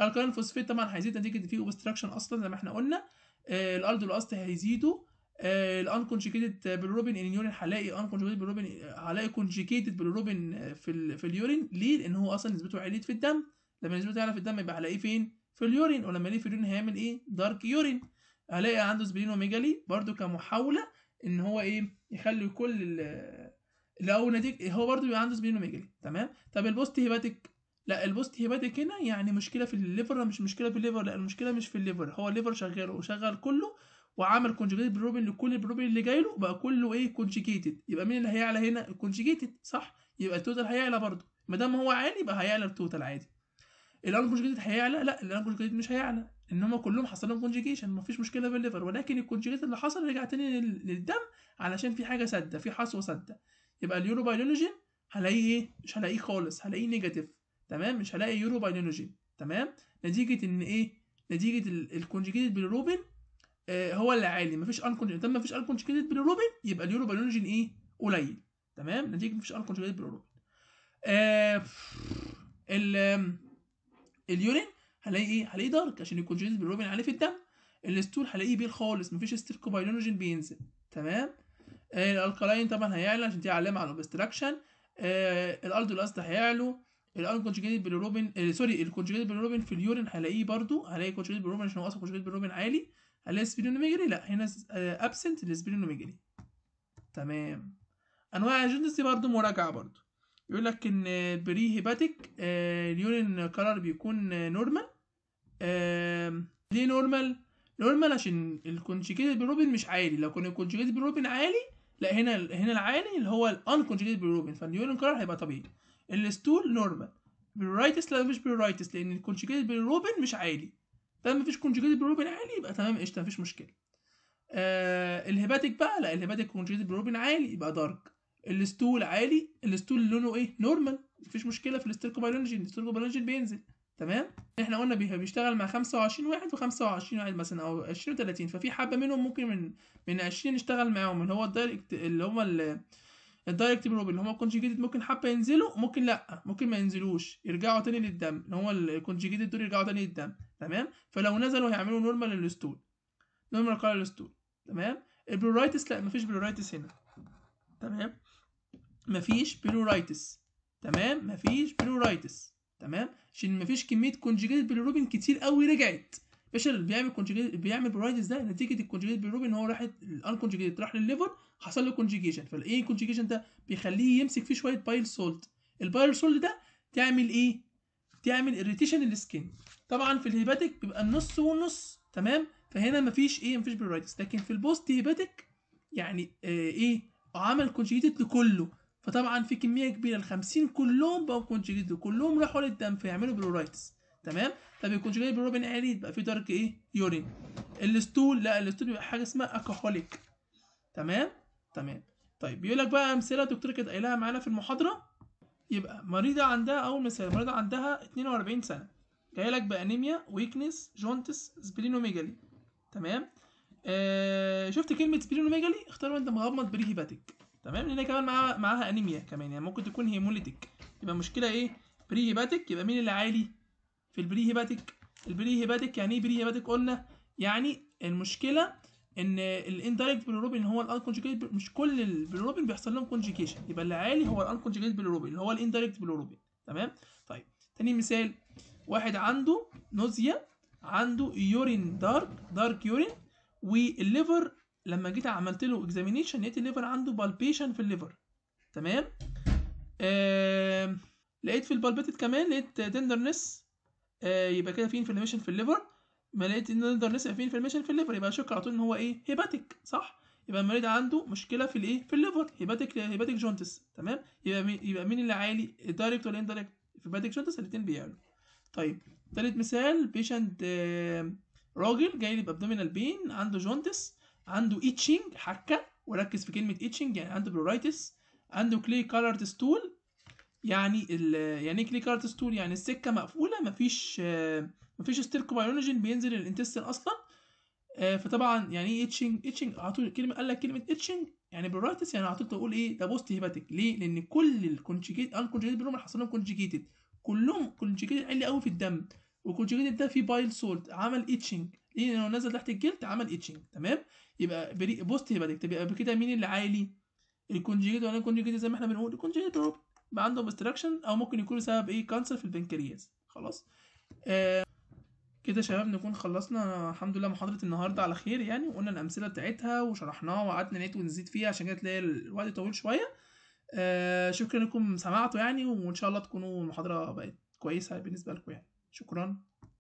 الكالين فوسفيت طبعا هيزيد نتيجه ان في اوبستراكشن اصلا زي ما احنا قلنا آه، الارض والاصل هيزيدوا الانكونجيكيتد بالروبين ان اليورين هلاقي انكونجيكيتد بالروبين هلاقي كونجيكيتد بالروبين في ال في اليورين ليه لان هو اصلا نسبته عاليه في الدم لما نسبته تعلى في الدم يبقى هلاقيه فين في اليورين ولما الاقيه في اليورين هيعمل ايه دارك يورين هلاقي عنده سبلينوميجالي برده كمحاوله ان هو ايه يخلي كل لو نتيجه هو برده بيبقى عنده سبلينوميجالي تمام طب البوست هيباتيك لا البوست هيباتيك هنا يعني مشكله في الليفر مش مشكله في الليفر لا المشكله مش في الليفر هو الليفر شغال وشغل كله وعمل كونجيجيت بروبين لكل البروبين اللي جاي له بقى كله ايه كونجيجيتد يبقى مين اللي هيعلى هنا كونجيجيتد صح يبقى التوتال هيعلى برضه ما دام هو عالي يبقى هيعلى التوتال عادي الان كونجيجيتد هيعلى لا الان كونجيجيتد مش هيعلى ان هم كلهم حصل لهم كونجيجيشن مفيش مشكله بالليفر ولكن الكونجيجيت اللي حصل رجع تاني للدم علشان في حاجه سادة في حصوه سادة يبقى اليورو بايلونوجين هلاقيه ايه مش هلاقيه خالص هلاقيه نيجاتيف تمام مش هلاقي يورو تمام نتيجه ان ايه نتيجه الكونجيجيتد بالروبين آه، هو اللي عالي مفيش انكونجكتد ما مفيش انكونجكتد بالروبين يبقى اليورو بالونجين ايه قليل تمام نتيجه مفيش انكونجكتد بالروبين آه ال اليورين هلاقي ايه هلاقي دارك عشان الكونجكتد بالروبين عالي في الدم الستول هلاقيه بيل خالص مفيش ستيركوبايلونوجين بينزل تمام آه، الالكالين طبعا هيعلى عشان دي علامه على الاوبستراكشن آه الالدولاست هيعلو الانكونجكتد بيلوروبين سوري الكونجكتد بيلوروبين في اليورين هلاقيه برده هلاقي كونجكتد بيلوروبين عشان هو اصلا كونجكتد بيلوروبين عالي الاسبرينوميجري لا هنا ابسنت آه، الاسبرينوميجري تمام انواع الجندس دي برضو مراجعه برضو يقول لك ان بري هيباتيك آه، اليورين كلر بيكون نورمال ليه نورمال نورمال عشان الكونجيجيتد بروبين مش عالي لو كان الكونجيجيتد بروبين عالي لا هنا هنا العالي اللي هو الانكونجيجيتد بروبين فاليورين كلر هيبقى طبيعي الستول نورمال بالرايتس لا مش بالرايتس لان الكونجيجيتد بروبين مش عالي طالما مفيش كونجوجيت بروبين عالي يبقى تمام قشطه مفيش مشكله آه الهيباتيك بقى لا الهيباتيك كونجوجيت بروبين عالي يبقى دارك الستول عالي الستول لونه ايه نورمال مفيش مشكله في الاستيركوبيلوجين الاستيركوبيلوجين بينزل تمام احنا قلنا بيشتغل مع 25 واحد و25 واحد مثلا او 20 و30 ففي حبه منهم ممكن من من 20 نشتغل معاهم اللي هو الدايركت اللي هما الدايركت بينهم اللي هما الكونجيجيتد ممكن حبه ينزلوا ممكن لا ممكن ما ينزلوش يرجعوا تاني للدم اللي هو الكونجيجيتد دول يرجعوا تاني للدم تمام فلو نزلوا هيعملوا نورمال للستول نورمال قرار للستول تمام البلورايتس لا مفيش بلورايتس هنا تمام مفيش بلورايتس تمام مفيش بلورايتس تمام عشان مفيش كميه كونجيجيتد بلوروبين كتير قوي رجعت فيشر بيعمل كونجيجيت بيعمل برايدز ده نتيجه الكونجيجيت بيروبين ان هو راح كونجيجيت راح للليفر حصل له كونجيجيشن فالايه كونجيجيشن ده بيخليه يمسك فيه شويه بايل سولت البايل سولت ده تعمل ايه تعمل اريتيشن للسكين طبعا في الهيباتيك بيبقى النص والنص تمام فهنا مفيش ايه مفيش برايدز لكن في البوست هيباتيك يعني آه ايه عمل كونجيجيت لكله فطبعا في كميه كبيره ال 50 كلهم بقوا كونجيجيت كلهم راحوا للدم فيعملوا بلورايتس تمام فبيكونش جاي بالروبن عريض بقى فيه دارك ايه يورين الستول لا الستول بيبقى حاجه اسمها اكحوليك تمام تمام طيب بيقول لك بقى امثله دكتور كانت قايلها معانا في المحاضره يبقى مريضه عندها اول مثال مريضه عندها 42 سنه جايه لك بانيميا ويكنس جونتس سبلينوميجالي تمام آه شفت كلمه سبلينوميجالي اختار وانت مغمض بريهيباتيك تمام لان كمان معاها معاها انيميا كمان يعني ممكن تكون هيموليتيك يبقى مشكله ايه بريهيباتيك يبقى مين اللي عالي في البري هيباتيك البري هيباتيك يعني ايه بري هيباتيك قلنا يعني المشكله ان الاندايركت بيلروبين هو الانكونجيجيت مش كل البيلروبين بيحصل لهم كونجيجيشن يبقى اللي عالي هو الانكونجيجيت بيلروبين اللي هو الاندايركت بيلروبين تمام طيب تاني مثال واحد عنده نوزيا عنده يورين دارك دارك يورين والليفر لما جيت عملت له اكزامينيشن لقيت الليفر عنده بالبيشن في الليفر تمام آه... لقيت في البالبيتد كمان لقيت تندرنس آه يبقى كده في انفلاميشن في الليفر ما لقيت ان نقدر نسال في انفلاميشن في الليفر يبقى شك على طول ان هو ايه هيباتيك صح يبقى المريض عنده مشكله في الايه في الليفر هيباتيك هيباتيك جونتس تمام يبقى مين يبقى مين اللي عالي دايركت ولا اندايركت هيباتيك جونتس الاثنين بيعلوا طيب ثالث مثال بيشنت آه، راجل جاي لي بابدومينال بين عنده جونتس عنده ايتشنج حكه وركز في كلمه ايتشنج يعني عنده بلورايتس عنده كلي كالرد ستول يعني ال يعني كليكارت ستول يعني السكه مقفوله مفيش مفيش ستيركو بينزل الانتستين اصلا آه، فطبعا يعني ايه اتشنج اتشنج على طول كلمه قال لك كلمه اتشنج يعني برايتس يعني على طول تقول ايه ده بوست هيباتيك ليه؟ لان كل الكونجيجيت الكونجيجيت بينهم حصل لهم كونجيكيتد كلهم كونجيكيتد عالي قوي في الدم والكونجيكيتد ده فيه بايل سولت عمل اتشنج ليه؟ لانه نزل تحت الجلد عمل اتشنج تمام؟ يبقى بوست هيباتيك طب يبقى كده مين اللي عالي؟ الكونجيكيتد ولا الكونجيكيتد زي ما احنا بنقول الكونجيكيتد بقى عندهم استراكشن او ممكن يكون سبب ايه كانسر في البنكرياس خلاص آه كده يا شباب نكون خلصنا الحمد لله محاضرة النهاردة على خير يعني وقلنا الأمثلة بتاعتها وشرحناها وقعدنا نيت ونزيد فيها عشان كده تلاقي الوقت طويل شوية آه شكرا انكم سمعتوا يعني وان شاء الله تكونوا المحاضرة بقت كويسة بالنسبة لكم يعني شكرا